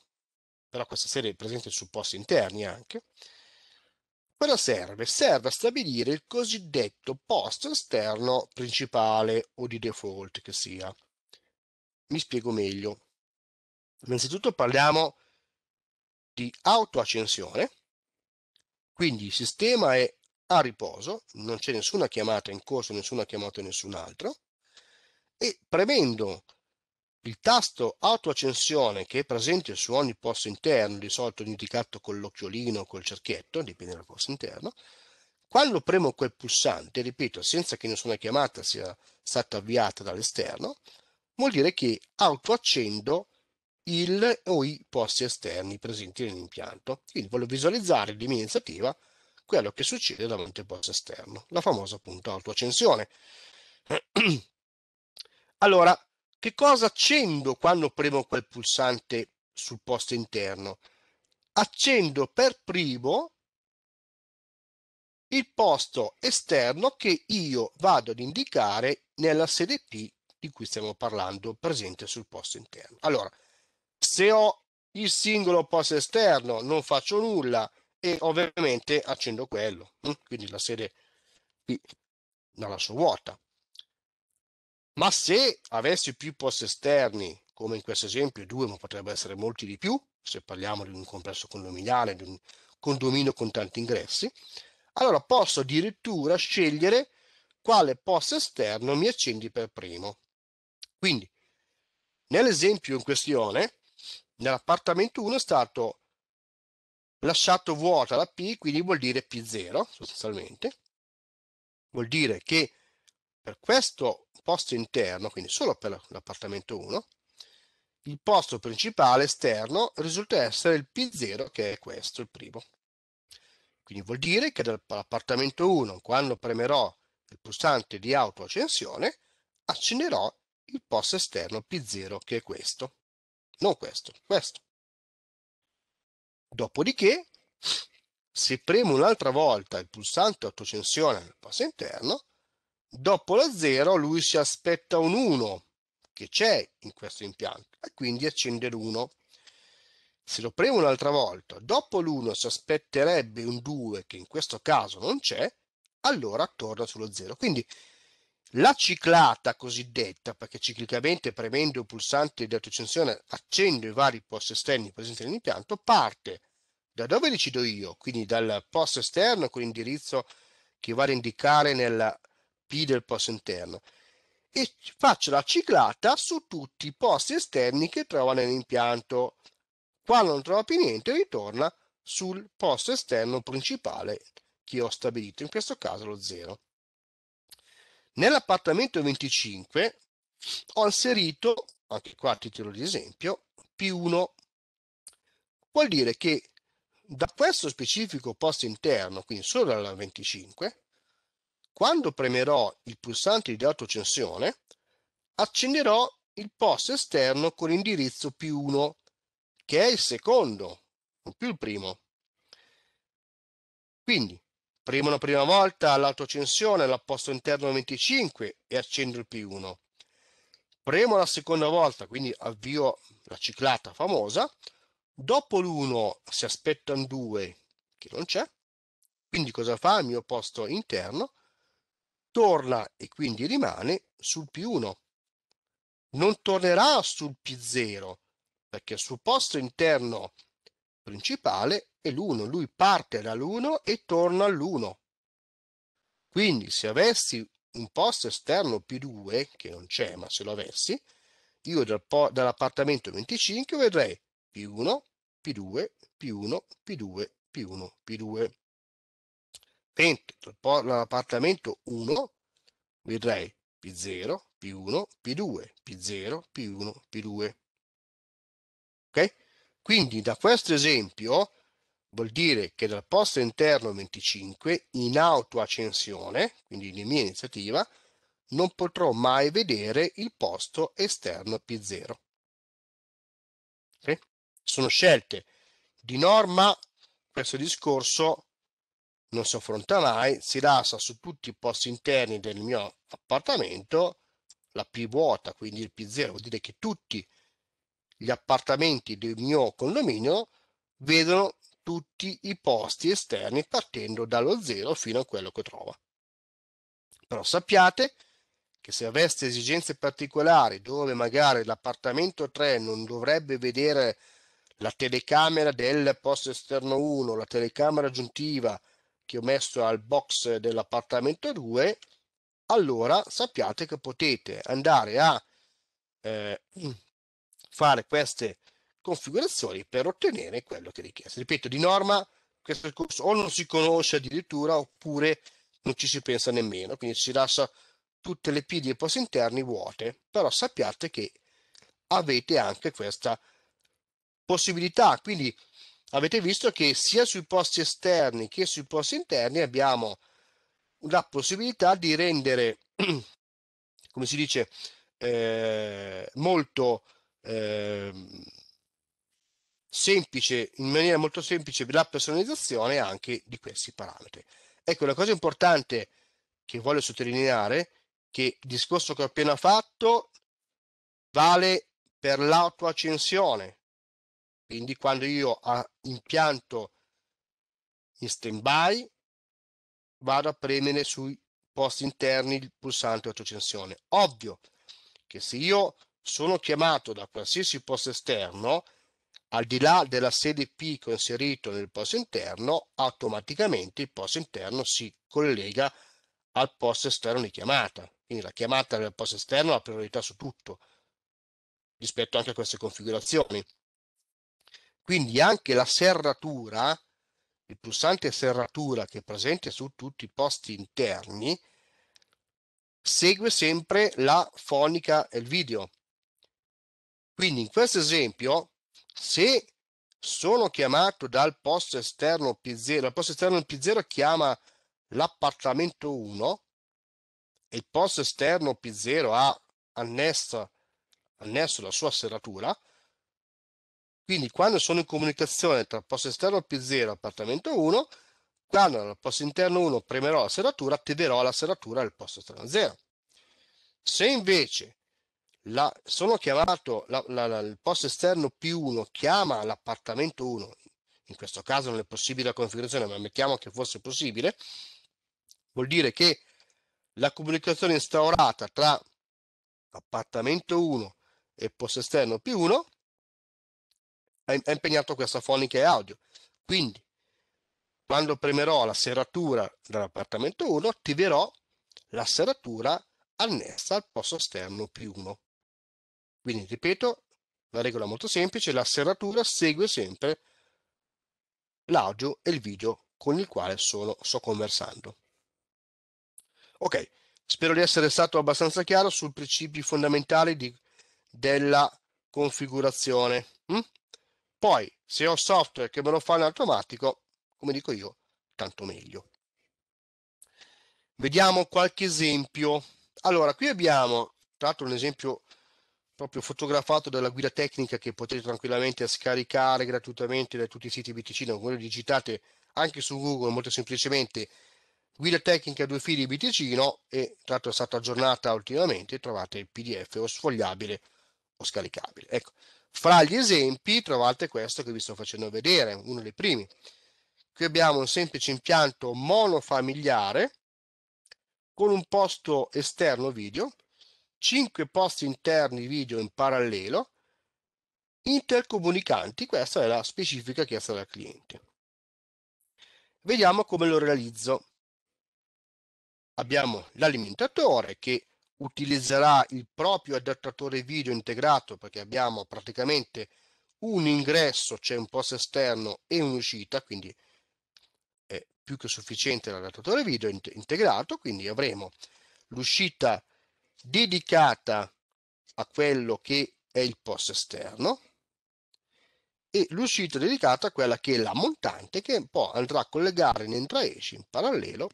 Speaker 1: però questa sede è presente su posti interni anche, Cosa serve? Serve a stabilire il cosiddetto posto esterno principale o di default che sia. Mi spiego meglio. Innanzitutto parliamo di autoaccensione, quindi il sistema è a riposo, non c'è nessuna chiamata in corso, nessuna chiamata a nessun altro, e premendo il tasto autoaccensione che è presente su ogni posto interno, di solito indicato con l'occhiolino o col cerchietto, dipende dal posto interno, quando premo quel pulsante, ripeto, senza che nessuna chiamata sia stata avviata dall'esterno, vuol dire che autoaccendo il o i posti esterni presenti nell'impianto. Quindi voglio visualizzare di mia iniziativa quello che succede davanti al posto esterno, la famosa appunto autoaccensione. allora, che cosa accendo quando premo quel pulsante sul posto interno? Accendo per primo il posto esterno che io vado ad indicare nella sede P di cui stiamo parlando presente sul posto interno. Allora, se ho il singolo posto esterno non faccio nulla e ovviamente accendo quello, mm? quindi la sede P dalla lascio vuota ma se avessi più post esterni, come in questo esempio due, ma potrebbero essere molti di più, se parliamo di un complesso condominiale, di un condominio con tanti ingressi, allora posso addirittura scegliere quale post esterno mi accendi per primo. Quindi, nell'esempio in questione, nell'appartamento 1 è stato lasciato vuota la P, quindi vuol dire P0 sostanzialmente, vuol dire che per questo posto interno, quindi solo per l'appartamento 1, il posto principale esterno risulta essere il P0 che è questo, il primo. Quindi vuol dire che dall'appartamento 1, quando premerò il pulsante di autoaccensione, accenderò il posto esterno P0 che è questo. Non questo, questo. Dopodiché, se premo un'altra volta il pulsante autoaccensione nel posto interno, dopo lo 0 lui si aspetta un 1 che c'è in questo impianto e quindi accende l'1. Se lo premo un'altra volta, dopo l'1 si aspetterebbe un 2 che in questo caso non c'è, allora torna sullo 0. Quindi la ciclata cosiddetta, perché ciclicamente premendo il pulsante di autocensione accendo i vari post esterni presenti nell'impianto, parte da dove decido io, quindi dal post esterno con l'indirizzo che vado a indicare nella, P del posto interno e faccio la ciclata su tutti i posti esterni che trova nell'impianto. Quando non trovo più niente ritorna sul posto esterno principale che ho stabilito, in questo caso lo 0. Nell'appartamento 25 ho inserito, anche qua a titolo di esempio, P1. Vuol dire che da questo specifico posto interno, quindi solo dal 25, quando premerò il pulsante di autocensione, accenderò il post esterno con l'indirizzo p 1, che è il secondo, non più il primo. Quindi, premo la prima volta l'autocensione al posto interno 25 e accendo il P1. Premo la seconda volta, quindi avvio la ciclata famosa. Dopo l'1 si aspettano 2, che non c'è. Quindi cosa fa il mio posto interno? torna e quindi rimane sul P1. Non tornerà sul P0 perché il suo posto interno principale è l'1, lui parte dall'1 e torna all'1. Quindi se avessi un posto esterno P2, che non c'è ma se lo avessi, io dal dall'appartamento 25 vedrei P1, P2, P1, P2, P1, P2 l'utente l'appartamento 1, vedrei P0, P1, P2, P0, P1, P2. Ok? Quindi da questo esempio vuol dire che dal posto interno 25 in autoaccensione, quindi di mia iniziativa, non potrò mai vedere il posto esterno P0. Okay? Sono scelte di norma questo discorso non si affronta mai, si lascia su tutti i posti interni del mio appartamento la P vuota, quindi il P0, vuol dire che tutti gli appartamenti del mio condominio vedono tutti i posti esterni partendo dallo 0 fino a quello che trova. Però sappiate che se aveste esigenze particolari dove magari l'appartamento 3 non dovrebbe vedere la telecamera del posto esterno 1, la telecamera aggiuntiva, che ho messo al box dell'appartamento 2, allora sappiate che potete andare a eh, fare queste configurazioni per ottenere quello che è richiesto. Ripeto, di norma questo corso o non si conosce addirittura oppure non ci si pensa nemmeno, quindi si lascia tutte le PD e posti interni vuote, però sappiate che avete anche questa possibilità, quindi avete visto che sia sui posti esterni che sui posti interni abbiamo la possibilità di rendere, come si dice, eh, molto eh, semplice, in maniera molto semplice la personalizzazione anche di questi parametri. Ecco, la cosa importante che voglio sottolineare che il discorso che ho appena fatto vale per l'autoaccensione, quindi quando io impianto in standby, vado a premere sui posti interni il pulsante autocensione. Ovvio che se io sono chiamato da qualsiasi posto esterno, al di là della sede P che ho inserito nel posto interno, automaticamente il posto interno si collega al posto esterno di chiamata. Quindi la chiamata del posto esterno ha priorità su tutto, rispetto anche a queste configurazioni. Quindi anche la serratura, il pulsante serratura che è presente su tutti i posti interni, segue sempre la fonica e il video. Quindi in questo esempio, se sono chiamato dal posto esterno P0, il posto esterno P0 chiama l'appartamento 1 e il posto esterno P0 ha annesso, annesso la sua serratura, quindi quando sono in comunicazione tra posto esterno P0 e appartamento 1, quando al posto interno 1 premerò la serratura, attiverò la serratura del posto esterno 0. Se invece la, sono chiamato, la, la, il posto esterno P1 chiama l'appartamento 1, in questo caso non è possibile la configurazione, ma mettiamo che fosse possibile, vuol dire che la comunicazione instaurata tra appartamento 1 e posto esterno P1 è impegnato questa fonica e audio. Quindi, quando premerò la serratura dell'appartamento 1, attiverò la serratura annessa al posto esterno più 1. Quindi, ripeto, la regola molto semplice, la serratura segue sempre l'audio e il video con il quale sono, sto conversando. Ok, spero di essere stato abbastanza chiaro sui principi fondamentali di, della configurazione. Hm? Poi, se ho software che me lo fa in automatico, come dico io, tanto meglio. Vediamo qualche esempio. Allora, qui abbiamo, tra l'altro, un esempio proprio fotografato dalla guida tecnica che potete tranquillamente scaricare gratuitamente da tutti i siti BTC, non quello digitate anche su Google molto semplicemente guida tecnica due fili BTC no? e tra l'altro è stata aggiornata ultimamente, trovate il PDF o sfogliabile o scaricabile. Ecco, fra gli esempi trovate questo che vi sto facendo vedere, uno dei primi. Qui abbiamo un semplice impianto monofamiliare con un posto esterno video, 5 posti interni video in parallelo, intercomunicanti, questa è la specifica chiesta dal cliente. Vediamo come lo realizzo. Abbiamo l'alimentatore che utilizzerà il proprio adattatore video integrato perché abbiamo praticamente un ingresso, c'è un post esterno e un'uscita, quindi è più che sufficiente l'adattatore video integrato, quindi avremo l'uscita dedicata a quello che è il post esterno e l'uscita dedicata a quella che è la montante che poi andrà a collegare in entra-esci in parallelo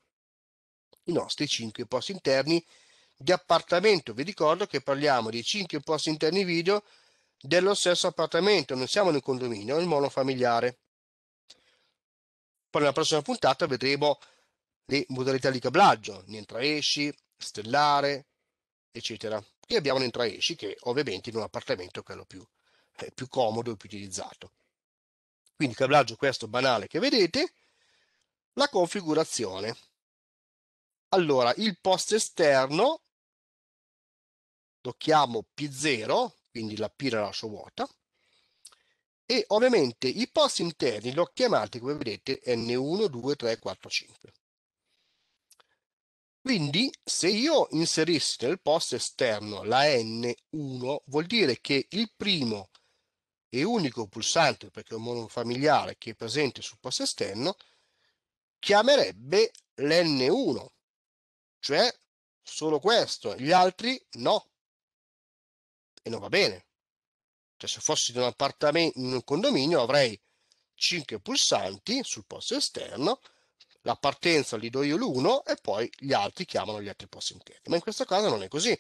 Speaker 1: i nostri 5 post interni di appartamento. Vi ricordo che parliamo di 5 posti interni video dello stesso appartamento, non siamo nel condominio, nel monofamiliare. Poi nella prossima puntata vedremo le modalità di cablaggio, entra-esci, stellare, eccetera. Qui abbiamo un entra-esci che ovviamente in un appartamento è quello più, eh, più comodo e più utilizzato. Quindi cablaggio questo banale che vedete, la configurazione. Allora, il posto esterno lo chiamo P0, quindi la P la sua vuota, e ovviamente i posti interni li ho chiamati, come vedete, N1, 2, 3, 4, 5. Quindi se io inserissi nel posto esterno la N1, vuol dire che il primo e unico pulsante, perché è un monofamiliare che è presente sul posto esterno, chiamerebbe l'N1, cioè solo questo, gli altri no e non va bene. Cioè se fossi in un appartamento, in un condominio avrei 5 pulsanti sul posto esterno, la partenza gli do io l'1 e poi gli altri chiamano gli altri posti interni. Ma in questo caso non è così.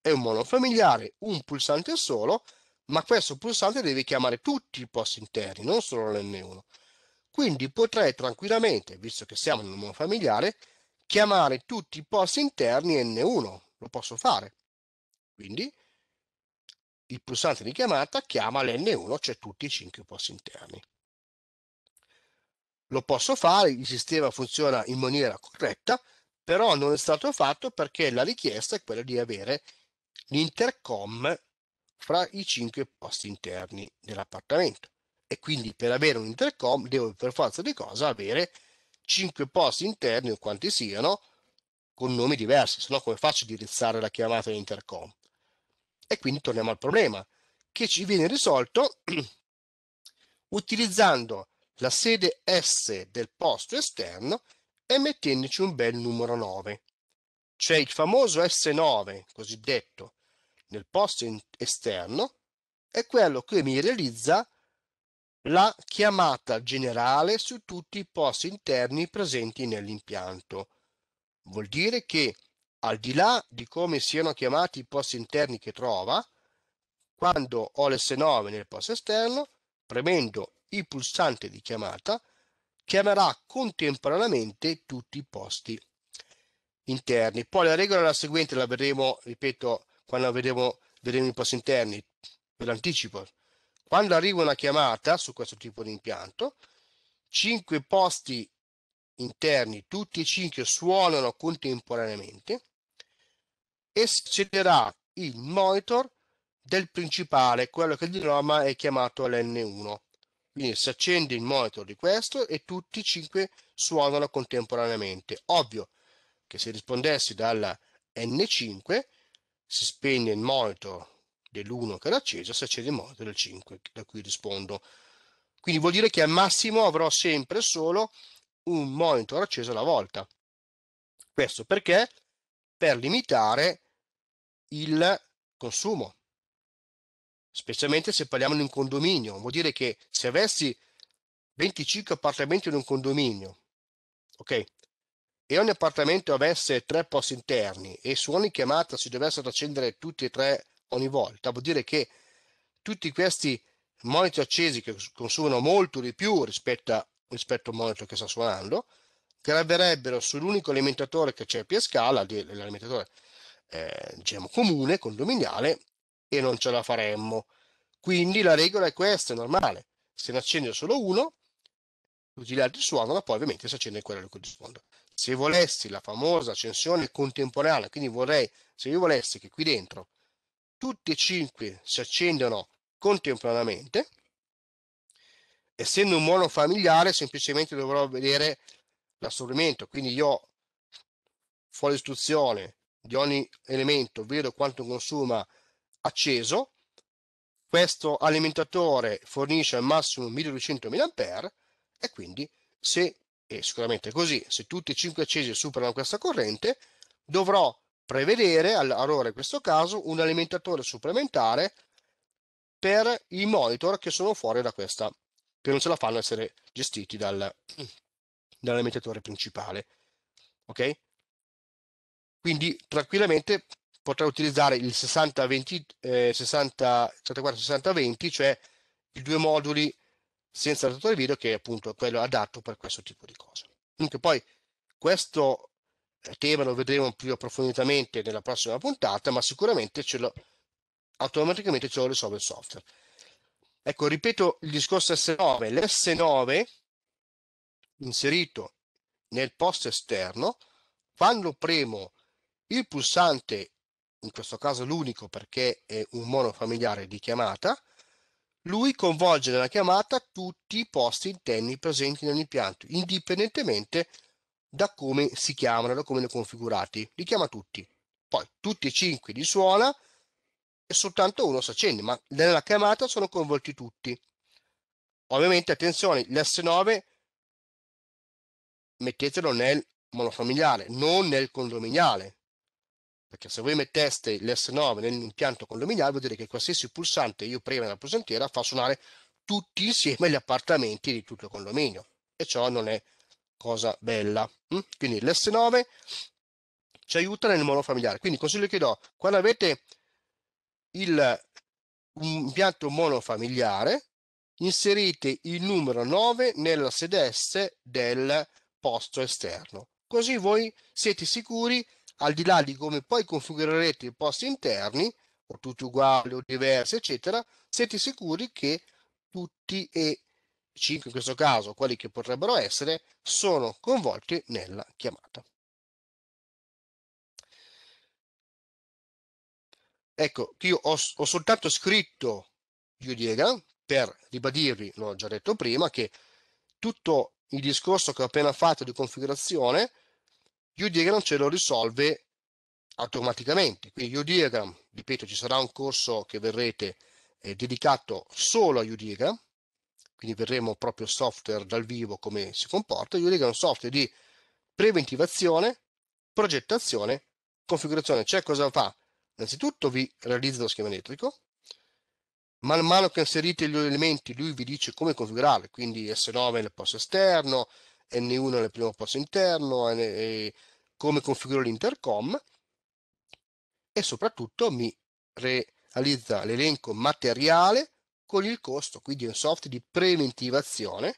Speaker 1: È un monofamiliare, un pulsante solo, ma questo pulsante deve chiamare tutti i posti interni, non solo l'N1. Quindi potrei tranquillamente, visto che siamo in un monofamiliare, chiamare tutti i posti interni N1. Lo posso fare. Quindi il pulsante di chiamata, chiama l'N1, cioè tutti i 5 posti interni. Lo posso fare, il sistema funziona in maniera corretta, però non è stato fatto perché la richiesta è quella di avere l'intercom fra i 5 posti interni dell'appartamento. E quindi per avere un intercom devo per forza di cosa avere 5 posti interni o quanti siano con nomi diversi, se no come faccio a indirizzare la chiamata intercom? E quindi torniamo al problema, che ci viene risolto utilizzando la sede S del posto esterno e mettendoci un bel numero 9. Cioè il famoso S9, cosiddetto, nel posto esterno, è quello che mi realizza la chiamata generale su tutti i posti interni presenti nell'impianto. Vuol dire che al di là di come siano chiamati i posti interni che trova, quando ho l'S9 nel posto esterno, premendo il pulsante di chiamata, chiamerà contemporaneamente tutti i posti interni. Poi la regola è la seguente, la vedremo, ripeto, quando vedremo, vedremo i posti interni, ve l'anticipo. Quando arriva una chiamata su questo tipo di impianto, 5 posti interni, tutti e 5 suonano contemporaneamente, e sceglierà il monitor del principale, quello che di norma è chiamato LN1. Quindi si accende il monitor di questo e tutti i cinque suonano contemporaneamente. Ovvio che se rispondessi dalla N5 si spegne il monitor dell'1 che era acceso, si accende il monitor del 5 da cui rispondo. Quindi vuol dire che al massimo avrò sempre solo un monitor acceso alla volta. Questo perché per limitare il consumo, specialmente se parliamo di un condominio. Vuol dire che se avessi 25 appartamenti in un condominio, ok, e ogni appartamento avesse tre posti interni e su ogni chiamata si dovessero accendere tutti e tre ogni volta, vuol dire che tutti questi monitor accesi che consumano molto di più rispetto, rispetto al monitor che sta suonando, graverebbero sull'unico alimentatore che c'è a Piascala, l'alimentatore eh, diciamo, comune, condominiale, e non ce la faremmo. Quindi la regola è questa, è normale. Se ne accende solo uno, tutti gli altri suonano, poi ovviamente si accende quello che corrisponde. Se volessi la famosa accensione contemporanea, quindi vorrei, se io volessi che qui dentro tutti e cinque si accendano contemporaneamente, essendo un mono familiare semplicemente dovrò vedere l'assorbimento, quindi io fuori istruzione di ogni elemento vedo quanto consuma acceso, questo alimentatore fornisce al massimo 1200 mA e quindi se, è sicuramente così, se tutti e 5 accesi superano questa corrente, dovrò prevedere, allora in questo caso, un alimentatore supplementare per i monitor che sono fuori da questa, che non ce la fanno essere gestiti dal, dall'alimentatore principale. Ok? Quindi tranquillamente potrà utilizzare il 60-20, eh, 64 60 cioè i due moduli senza adattatore video che è appunto quello adatto per questo tipo di cose. Dunque poi questo eh, tema lo vedremo più approfonditamente nella prossima puntata, ma sicuramente ce lo, automaticamente ce lo risolve il software. Ecco, ripeto il discorso S9. L'S9 inserito nel posto esterno, quando premo il pulsante, in questo caso l'unico perché è un monofamiliare di chiamata, lui convolge nella chiamata tutti i posti interni presenti nell'impianto, indipendentemente da come si chiamano, da come li configurati. Li chiama tutti. Poi tutti e cinque li suona e soltanto uno si accende, ma nella chiamata sono coinvolti tutti. Ovviamente, attenzione, l'S9 mettetelo nel monofamiliare, non nel condominiale. Perché se voi metteste l'S9 nell'impianto condominiale vuol dire che qualsiasi pulsante io premo nella pulsantiera fa suonare tutti insieme gli appartamenti di tutto il condominio. E ciò non è cosa bella. Mm? Quindi l'S9 ci aiuta nel monofamiliare. Quindi consiglio che do, quando avete il, un impianto monofamiliare, inserite il numero 9 nella sede S del posto esterno. Così voi siete sicuri, al di là di come poi configurerete i posti interni, o tutti uguali o diversi, eccetera, siete sicuri che tutti e 5 in questo caso, quelli che potrebbero essere, sono coinvolti nella chiamata. Ecco, io ho, ho soltanto scritto UDEGA per ribadirvi, l'ho già detto prima, che tutto il discorso che ho appena fatto di configurazione, U-Diagram ce lo risolve automaticamente. Quindi U-Diagram, ripeto, ci sarà un corso che verrete eh, dedicato solo a u quindi verremo proprio software dal vivo come si comporta. u è un software di preventivazione, progettazione, configurazione. Cioè cosa fa? Innanzitutto vi realizza lo schema elettrico, Man mano che inserite gli elementi, lui vi dice come configurarli, quindi S9 nel posto esterno, N1 nel primo posto interno, e come configuro l'intercom e soprattutto mi realizza l'elenco materiale con il costo, quindi un software di preventivazione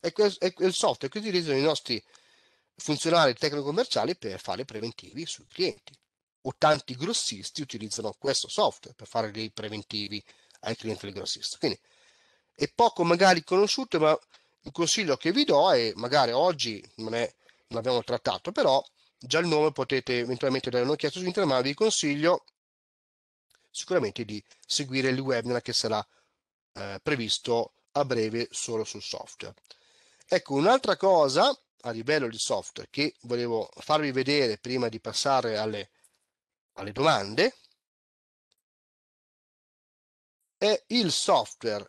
Speaker 1: e il software che utilizzano i nostri funzionari tecnico-commerciali per fare preventivi sui clienti o tanti grossisti utilizzano questo software per fare dei preventivi al cliente del grossista. Quindi è poco magari conosciuto, ma il consiglio che vi do è, magari oggi non, è, non abbiamo trattato, però già il nome potete eventualmente dare un'occhiata su internet, ma vi consiglio sicuramente di seguire il webinar che sarà eh, previsto a breve solo sul software. Ecco, un'altra cosa a livello di software che volevo farvi vedere prima di passare alle, alle domande è il software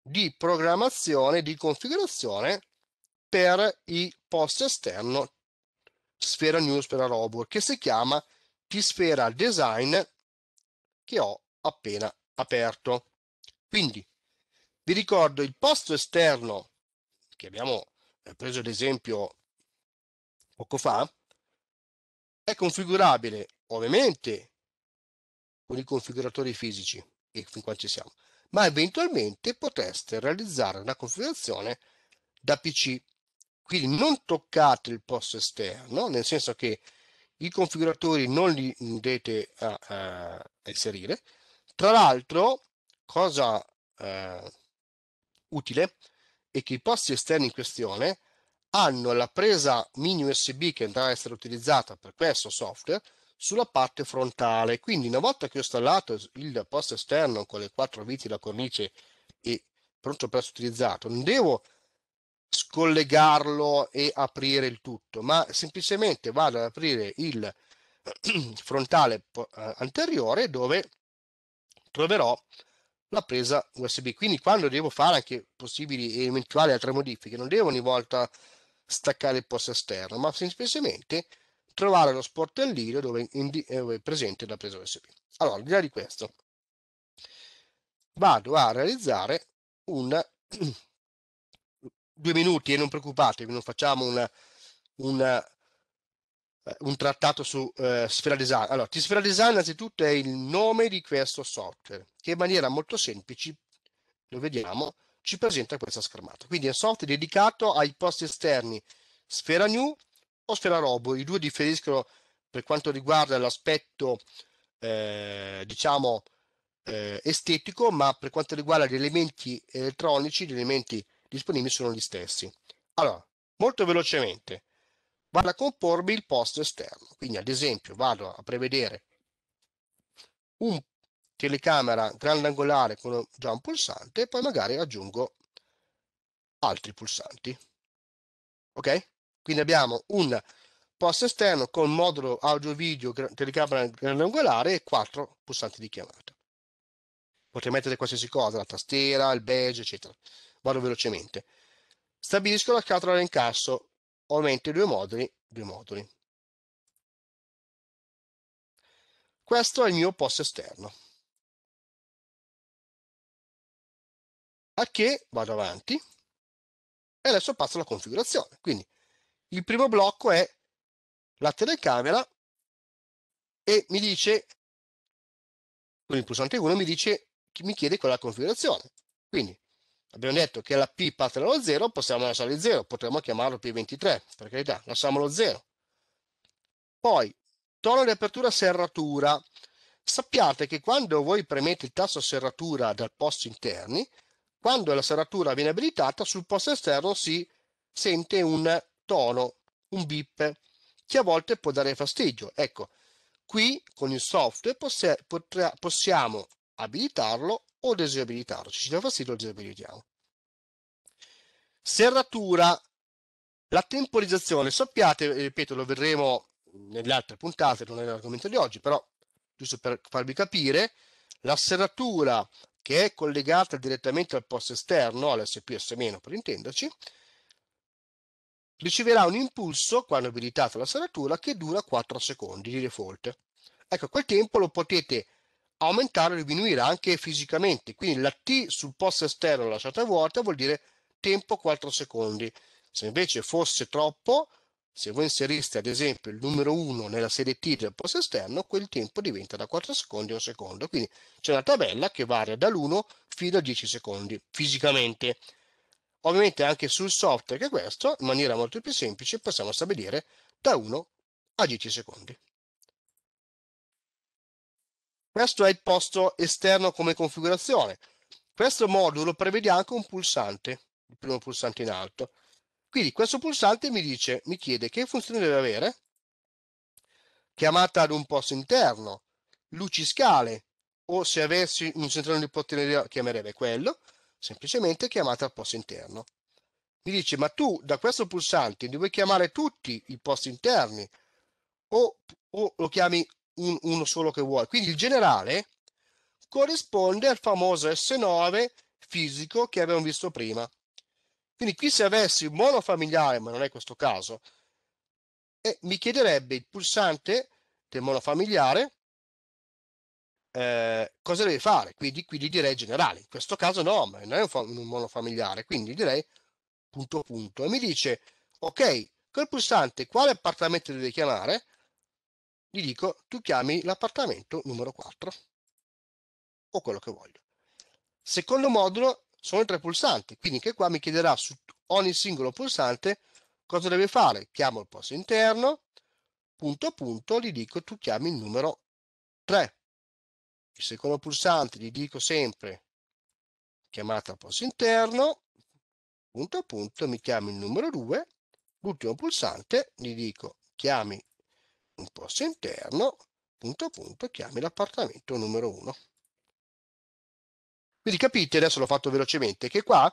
Speaker 1: di programmazione, di configurazione per i post esterno Sfera News per Robot che si chiama T-Sfera Design che ho appena aperto. Quindi vi ricordo il posto esterno che abbiamo eh, preso ad esempio poco fa è configurabile ovviamente con i configuratori fisici e fin qua ci siamo, ma eventualmente potreste realizzare una configurazione da PC. Quindi non toccate il posto esterno, nel senso che i configuratori non li dovete a, uh, inserire. Tra l'altro, cosa uh, utile è che i posti esterni in questione hanno la presa mini USB che andrà a essere utilizzata per questo software, sulla parte frontale. Quindi una volta che ho installato il posto esterno con le quattro viti, la cornice e pronto per essere utilizzato, non devo scollegarlo e aprire il tutto, ma semplicemente vado ad aprire il frontale eh, anteriore dove troverò la presa USB. Quindi quando devo fare anche possibili e eventuali altre modifiche, non devo ogni volta staccare il posto esterno, ma semplicemente trovare lo sportellino dove, in, dove eh, è presente la presa USB. Allora, al di là di questo, vado a realizzare un... due minuti e non preoccupatevi, non facciamo una, una, eh, un trattato su eh, Sfera Design. Allora, Sfera Design innanzitutto è il nome di questo software, che in maniera molto semplice, lo vediamo, ci presenta questa schermata. Quindi è un software dedicato ai posti esterni Sfera New Ospera Robo, i due differiscono per quanto riguarda l'aspetto, eh, diciamo, eh, estetico, ma per quanto riguarda gli elementi elettronici, gli elementi disponibili sono gli stessi. Allora, molto velocemente, vado a compormi il posto esterno. Quindi, ad esempio, vado a prevedere un telecamera grandangolare con già un pulsante e poi magari aggiungo altri pulsanti. Ok? Quindi abbiamo un posto esterno con modulo audio-video telecamera grandangolare e quattro pulsanti di chiamata. Potete mettere qualsiasi cosa, la tastiera, il badge, eccetera. Vado velocemente. Stabilisco la cartola d'incasso, aumento i due moduli, due moduli. Questo è il mio posto esterno. A che vado avanti e adesso passo alla configurazione. Quindi il primo blocco è la telecamera e mi dice, con il pulsante 1 mi dice, mi chiede quella configurazione. Quindi abbiamo detto che la P parte dallo 0, possiamo lasciare 0, potremmo chiamarlo P23, per carità, lasciamolo 0. Poi, tono di apertura serratura. Sappiate che quando voi premete il tasto serratura dal posto interni, quando la serratura viene abilitata, sul posto esterno si sente un tono, un bip, che a volte può dare fastidio. Ecco, qui con il software poss potrà, possiamo abilitarlo o disabilitarlo. Ci dà fastidio, lo disabilitiamo. Serratura. La temporizzazione, sappiate, ripeto, lo vedremo nelle altre puntate, non è l'argomento di oggi, però giusto per farvi capire, la serratura che è collegata direttamente al posto esterno, all'SPS- per intenderci, riceverà un impulso, quando abilitata la serratura, che dura 4 secondi di default. Ecco, quel tempo lo potete aumentare o diminuire anche fisicamente, quindi la T sul posto esterno lasciata vuota vuol dire tempo 4 secondi. Se invece fosse troppo, se voi inseriste ad esempio il numero 1 nella serie T del posto esterno, quel tempo diventa da 4 secondi a un secondo. Quindi c'è una tabella che varia dall'1 fino a 10 secondi fisicamente. Ovviamente anche sul software che questo, in maniera molto più semplice, possiamo stabilire da 1 a 10 secondi. Questo è il posto esterno come configurazione. Questo modulo prevede anche un pulsante, il primo pulsante in alto. Quindi questo pulsante mi dice, mi chiede che funzione deve avere, chiamata ad un posto interno, luci scale, o se avessi un centrale di portineria chiamerebbe quello, semplicemente chiamata al posto interno. Mi dice, ma tu da questo pulsante devi chiamare tutti i posti interni o, o lo chiami un, uno solo che vuoi. Quindi il generale corrisponde al famoso S9 fisico che abbiamo visto prima. Quindi qui se avessi un monofamiliare, ma non è questo caso, eh, mi chiederebbe il pulsante del monofamiliare eh, cosa deve fare? Quindi, quindi direi generale, in questo caso no, ma non è un, fa- un monofamiliare, quindi direi punto punto. E mi dice, ok, quel pulsante quale appartamento deve chiamare? Gli dico, tu chiami l'appartamento numero 4 o quello che voglio. Secondo modulo sono i tre pulsanti, quindi che qua mi chiederà su ogni singolo pulsante cosa deve fare. Chiamo il posto interno, punto punto, gli dico tu chiami il numero 3 il secondo pulsante gli dico sempre chiamata al posto interno, punto a punto, mi chiami il numero 2, l'ultimo pulsante gli dico chiami un posto interno, punto a punto, chiami l'appartamento numero 1. Quindi capite, adesso l'ho fatto velocemente, che qua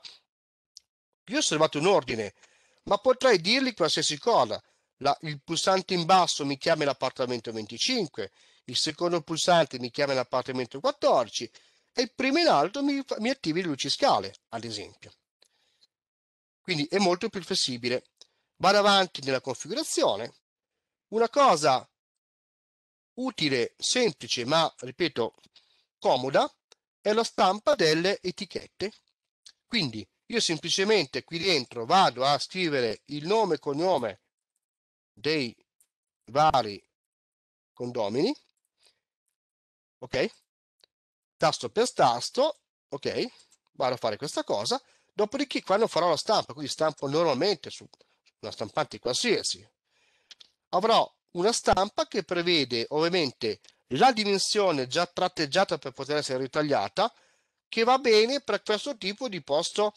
Speaker 1: io ho osservato un ordine, ma potrei dirgli qualsiasi cosa. La, il pulsante in basso mi chiama l'appartamento 25, il secondo pulsante mi chiama nell'appartamento 14 e il primo in alto mi, mi attivi le luci scale, ad esempio. Quindi è molto più flessibile. Vado avanti nella configurazione. Una cosa utile, semplice, ma ripeto, comoda, è la stampa delle etichette. Quindi io semplicemente qui dentro vado a scrivere il nome e cognome dei vari condomini ok? Tasto per tasto, ok? Vado a fare questa cosa, dopodiché quando farò la stampa, quindi stampo normalmente su una stampante qualsiasi, avrò una stampa che prevede ovviamente la dimensione già tratteggiata per poter essere ritagliata, che va bene per questo tipo di posto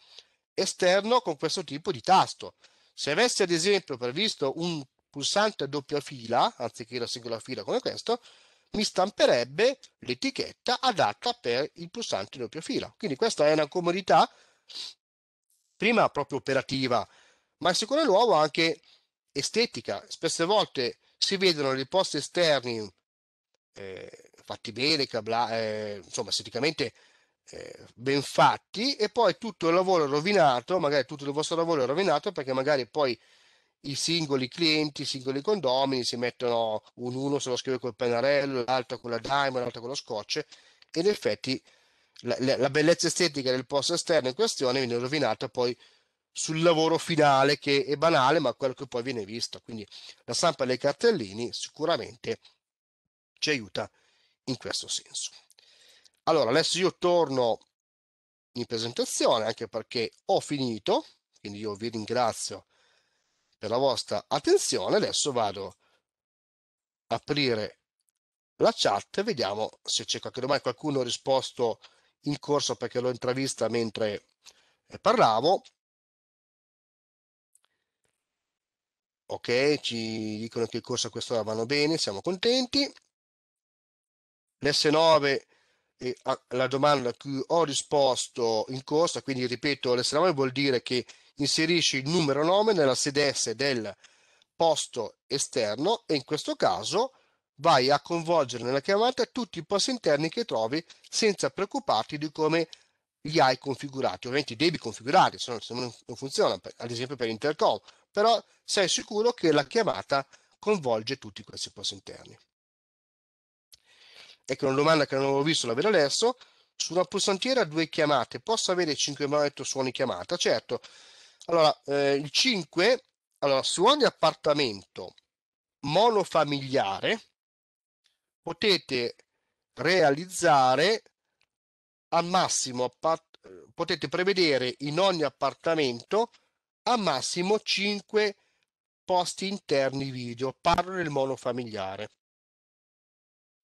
Speaker 1: esterno con questo tipo di tasto. Se avessi ad esempio previsto un pulsante a doppia fila, anziché la singola fila come questo, mi stamperebbe l'etichetta adatta per il pulsante doppio fila. Quindi questa è una comodità, prima proprio operativa, ma in secondo luogo anche estetica. Spesse volte si vedono dei posti esterni eh, fatti bene, cabla, eh, insomma esteticamente eh, ben fatti e poi tutto il lavoro rovinato, magari tutto il vostro lavoro è rovinato perché magari poi i singoli clienti, i singoli condomini si mettono un uno se lo scrive col pennarello, l'altro con la diamond, l'altro con lo scotch e in effetti la, la, bellezza estetica del posto esterno in questione viene rovinata poi sul lavoro finale che è banale ma quello che poi viene visto. Quindi la stampa dei cartellini sicuramente ci aiuta in questo senso. Allora, adesso io torno in presentazione anche perché ho finito, quindi io vi ringrazio per la vostra attenzione. Adesso vado a aprire la chat, e vediamo se c'è qualche domanda, qualcuno ha risposto in corso perché l'ho intravista mentre eh, parlavo. Ok, ci dicono che i corso a quest'ora vanno bene, siamo contenti. L'S9 eh, la domanda a cui ho risposto in corso, quindi ripeto, l'S9 vuol dire che inserisci il numero nome nella sede S del posto esterno e in questo caso vai a coinvolgere nella chiamata tutti i posti interni che trovi senza preoccuparti di come li hai configurati. Ovviamente devi configurarli, se no non funziona, ad esempio per Intercom, però sei sicuro che la chiamata coinvolge tutti questi posti interni. Ecco una domanda che non avevo visto, la vedo adesso. Su una pulsantiera due chiamate, posso avere 5 monete suoni chiamata? Certo, allora, eh, il 5, allora, su ogni appartamento monofamiliare potete realizzare al massimo, potete prevedere in ogni appartamento al massimo 5 posti interni video, parlo del monofamiliare,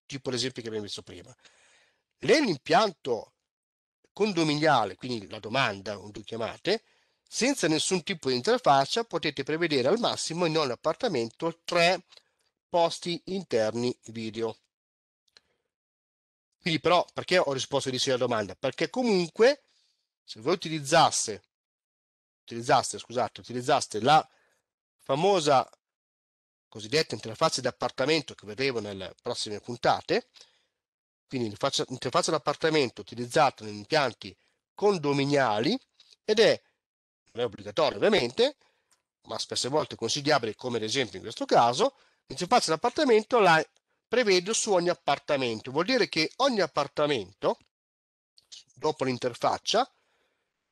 Speaker 1: tipo l'esempio che abbiamo visto prima. Nell'impianto condominiale, quindi la domanda, o due chiamate, senza nessun tipo di interfaccia potete prevedere al massimo in ogni appartamento tre posti interni video. Quindi però perché ho risposto di sì alla domanda? Perché comunque se voi utilizzaste, utilizzaste, scusate, utilizzaste la famosa cosiddetta interfaccia d'appartamento che vedremo nelle prossime puntate, quindi l'interfaccia d'appartamento utilizzata negli impianti condominiali ed è non è obbligatorio ovviamente, ma spesse volte consigliabile, come ad esempio in questo caso, l'interfaccia d'appartamento la prevedo su ogni appartamento. Vuol dire che ogni appartamento, dopo l'interfaccia,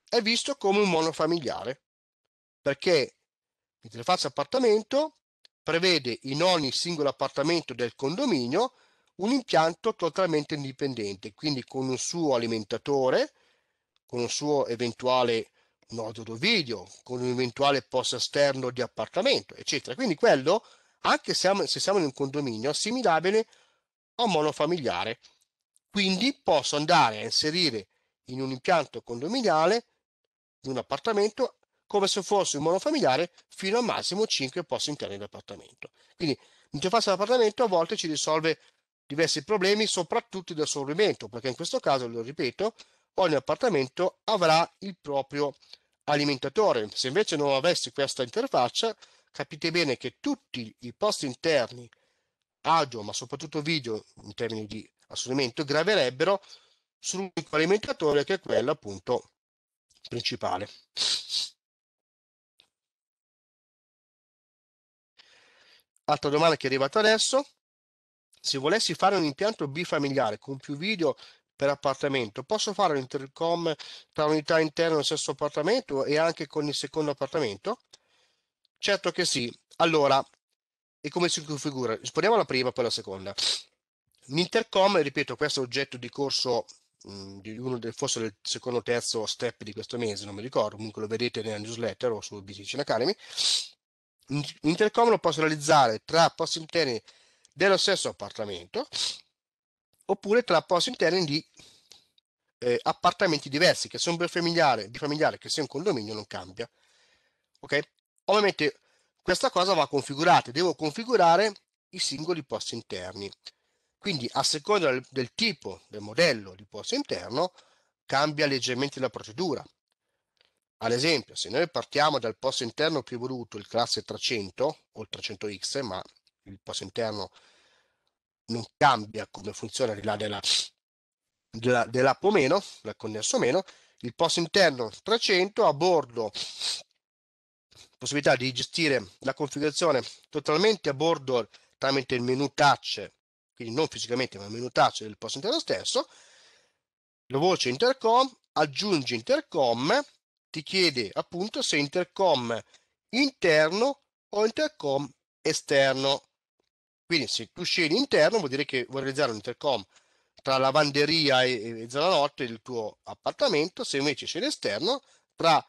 Speaker 1: è visto come un monofamiliare, perché l'interfaccia appartamento prevede in ogni singolo appartamento del condominio un impianto totalmente indipendente, quindi con un suo alimentatore, con un suo eventuale modulo video con un eventuale posto esterno di appartamento, eccetera. Quindi quello, anche se siamo, in un condominio, è assimilabile a un monofamiliare. Quindi posso andare a inserire in un impianto condominiale, in un appartamento, come se fosse un monofamiliare fino al massimo 5 posti interni dell'appartamento. Quindi l'interfaccia dell'appartamento a volte ci risolve diversi problemi, soprattutto di assorbimento, perché in questo caso, lo ripeto, ogni appartamento avrà il proprio alimentatore. Se invece non avessi questa interfaccia, capite bene che tutti i posti interni, audio ma soprattutto video in termini di assorbimento, graverebbero sull'unico alimentatore che è quello appunto principale. Altra domanda che è arrivata adesso. Se volessi fare un impianto bifamiliare con più video per appartamento. Posso fare un intercom tra unità interne dello stesso appartamento e anche con il secondo appartamento? Certo che sì. Allora, e come si configura? Esponiamo la prima, poi la seconda. L'intercom, ripeto, questo è oggetto di corso mm, di uno del, forse del secondo o terzo step di questo mese, non mi ricordo, comunque lo vedete nella newsletter o su BTC Academy. L'intercom lo posso realizzare tra posti interni dello stesso appartamento oppure te la posso interna di eh, appartamenti diversi, che sia un bifamiliare, bifamiliare, che sia un condominio, non cambia. Ok? Ovviamente questa cosa va configurata, devo configurare i singoli posti interni. Quindi a seconda del, del tipo, del modello di posto interno, cambia leggermente la procedura. Ad esempio, se noi partiamo dal posto interno più voluto, il classe 300 o il 300X, ma il posto interno non cambia come funziona al di là della, della, dell'app o meno, del connesso o meno, il posto interno 300 a bordo possibilità di gestire la configurazione totalmente a bordo tramite il menu touch, quindi non fisicamente ma il menu touch del posto interno stesso, la voce intercom, aggiungi intercom, ti chiede appunto se intercom interno o intercom esterno. Quindi se tu scegli interno vuol dire che vuoi realizzare un intercom tra lavanderia e, e zona notte del tuo appartamento, se invece scegli esterno tra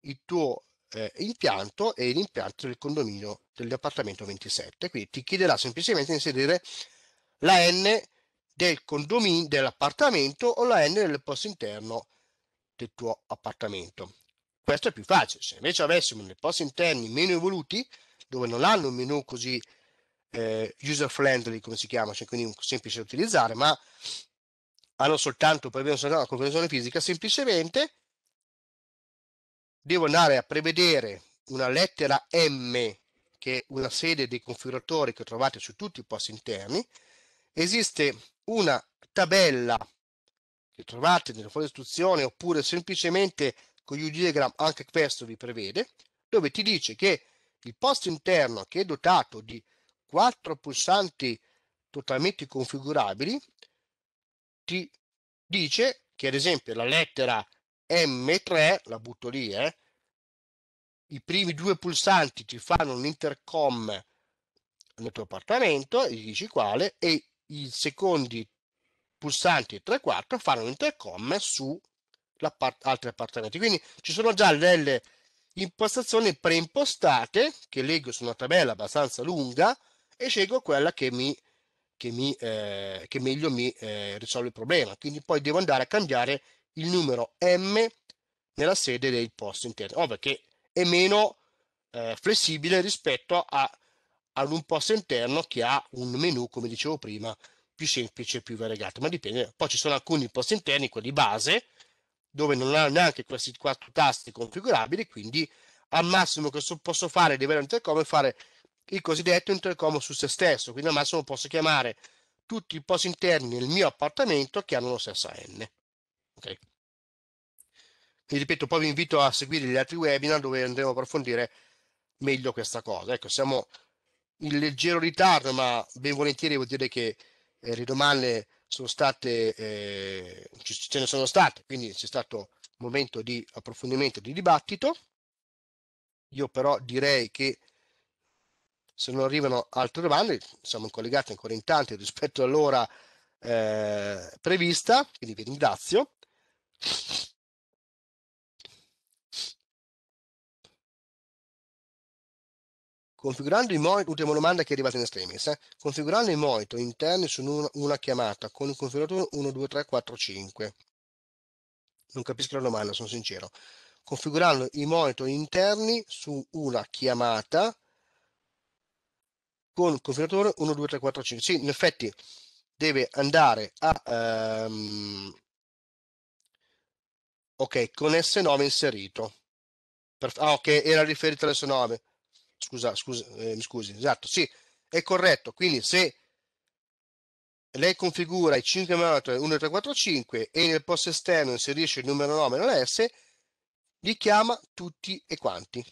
Speaker 1: il tuo eh, impianto e l'impianto del condominio dell'appartamento 27. Quindi ti chiederà semplicemente di inserire la N del condominio dell'appartamento o la N del posto interno del tuo appartamento. Questo è più facile. Se invece avessimo dei posti interni meno evoluti, dove non hanno un menu così eh, user friendly, come si chiama, cioè quindi semplice da utilizzare, ma hanno soltanto prevedono soltanto una comprensione fisica, semplicemente devo andare a prevedere una lettera M, che è una sede dei configuratori che trovate su tutti i post interni, esiste una tabella che trovate nella fuori istruzione oppure semplicemente con UDiagram anche questo vi prevede, dove ti dice che il posto interno che è dotato di quattro pulsanti totalmente configurabili, ti dice che ad esempio la lettera M3, la butto lì, eh, i primi due pulsanti ti fanno un intercom nel tuo appartamento, gli dici quale, e i secondi pulsanti 3-4 fanno un intercom su part altri appartamenti. Quindi ci sono già delle impostazioni preimpostate che leggo su una tabella abbastanza lunga, e scelgo quella che, mi, che, mi, eh, che meglio mi eh, risolve il problema. Quindi poi devo andare a cambiare il numero m nella sede del posto interno, ovvero che è meno eh, flessibile rispetto a, ad un posto interno che ha un menu, come dicevo prima, più semplice e più variegato, ma dipende. Poi ci sono alcuni posti interni, quelli base, dove non hanno neanche questi quattro tasti configurabili, quindi al massimo che posso fare a livello intercom è fare il cosiddetto intercomo su se stesso, quindi al massimo posso chiamare tutti i posti interni nel mio appartamento che hanno lo stesso AN. Okay. Quindi ripeto, poi vi invito a seguire gli altri webinar dove andremo a approfondire meglio questa cosa. Ecco, siamo in leggero ritardo, ma ben volentieri vuol dire che eh, le domande sono state, eh, ce ne sono state, quindi c'è stato un momento di approfondimento, di dibattito. Io però direi che se non arrivano altre domande, siamo collegati ancora in tanti rispetto all'ora eh, prevista, quindi vi ringrazio. Configurando i monitor, ultima domanda che è arrivata in estremis, eh? configurando i monitor interni su una, una chiamata con il configuratore 12345. Non capisco la domanda, sono sincero. Configurando i monitor interni su una chiamata con configuratore 1, 2, 3, 4, 5. Sì, in effetti deve andare a... Um, ok, con S9 inserito. Per, ah, ok, era riferito all'S9. Scusa, scusa eh, mi scusi, esatto, sì, è corretto. Quindi se lei configura i 5 monitor 1, 3, 4, 5 e nel posto esterno inserisce il numero 9 e non S, li chiama tutti e quanti.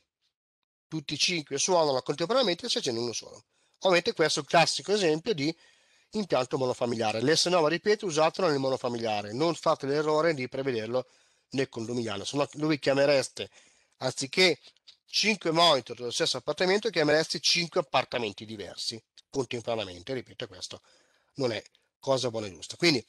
Speaker 1: Tutti i 5 suonano contemporaneamente se c'è uno solo. Ovviamente questo è il classico esempio di impianto monofamiliare. L'S9, ripeto, usatelo nel monofamiliare, non fate l'errore di prevederlo nel condominiale, se no lui chiamereste, anziché 5 monitor dello stesso appartamento, chiamereste 5 appartamenti diversi contemporaneamente, ripeto, questo non è cosa buona e giusta. Quindi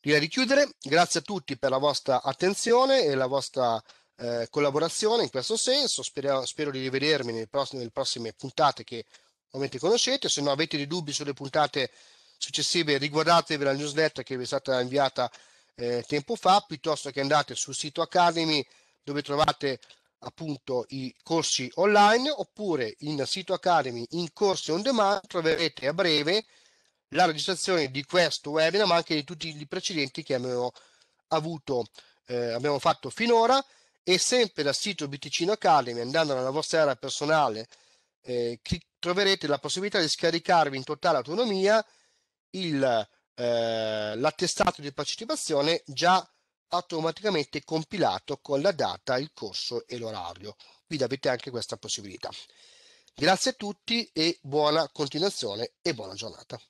Speaker 1: direi di chiudere, grazie a tutti per la vostra attenzione e la vostra eh, collaborazione in questo senso. Spero, spero di rivedermi nelle prossime, nelle prossime, puntate che ovviamente conoscete. Se non avete dei dubbi sulle puntate successive, riguardatevi la newsletter che vi è stata inviata eh, tempo fa, piuttosto che andate sul sito Academy dove trovate appunto i corsi online oppure in sito Academy in corsi on demand troverete a breve la registrazione di questo webinar ma anche di tutti i precedenti che abbiamo avuto eh, abbiamo fatto finora e sempre dal sito Biticino Academy, andando nella vostra area personale, eh, troverete la possibilità di scaricarvi in totale autonomia il, eh, l'attestato di partecipazione già automaticamente compilato con la data, il corso e l'orario. Quindi avete anche questa possibilità. Grazie a tutti e buona continuazione e buona giornata.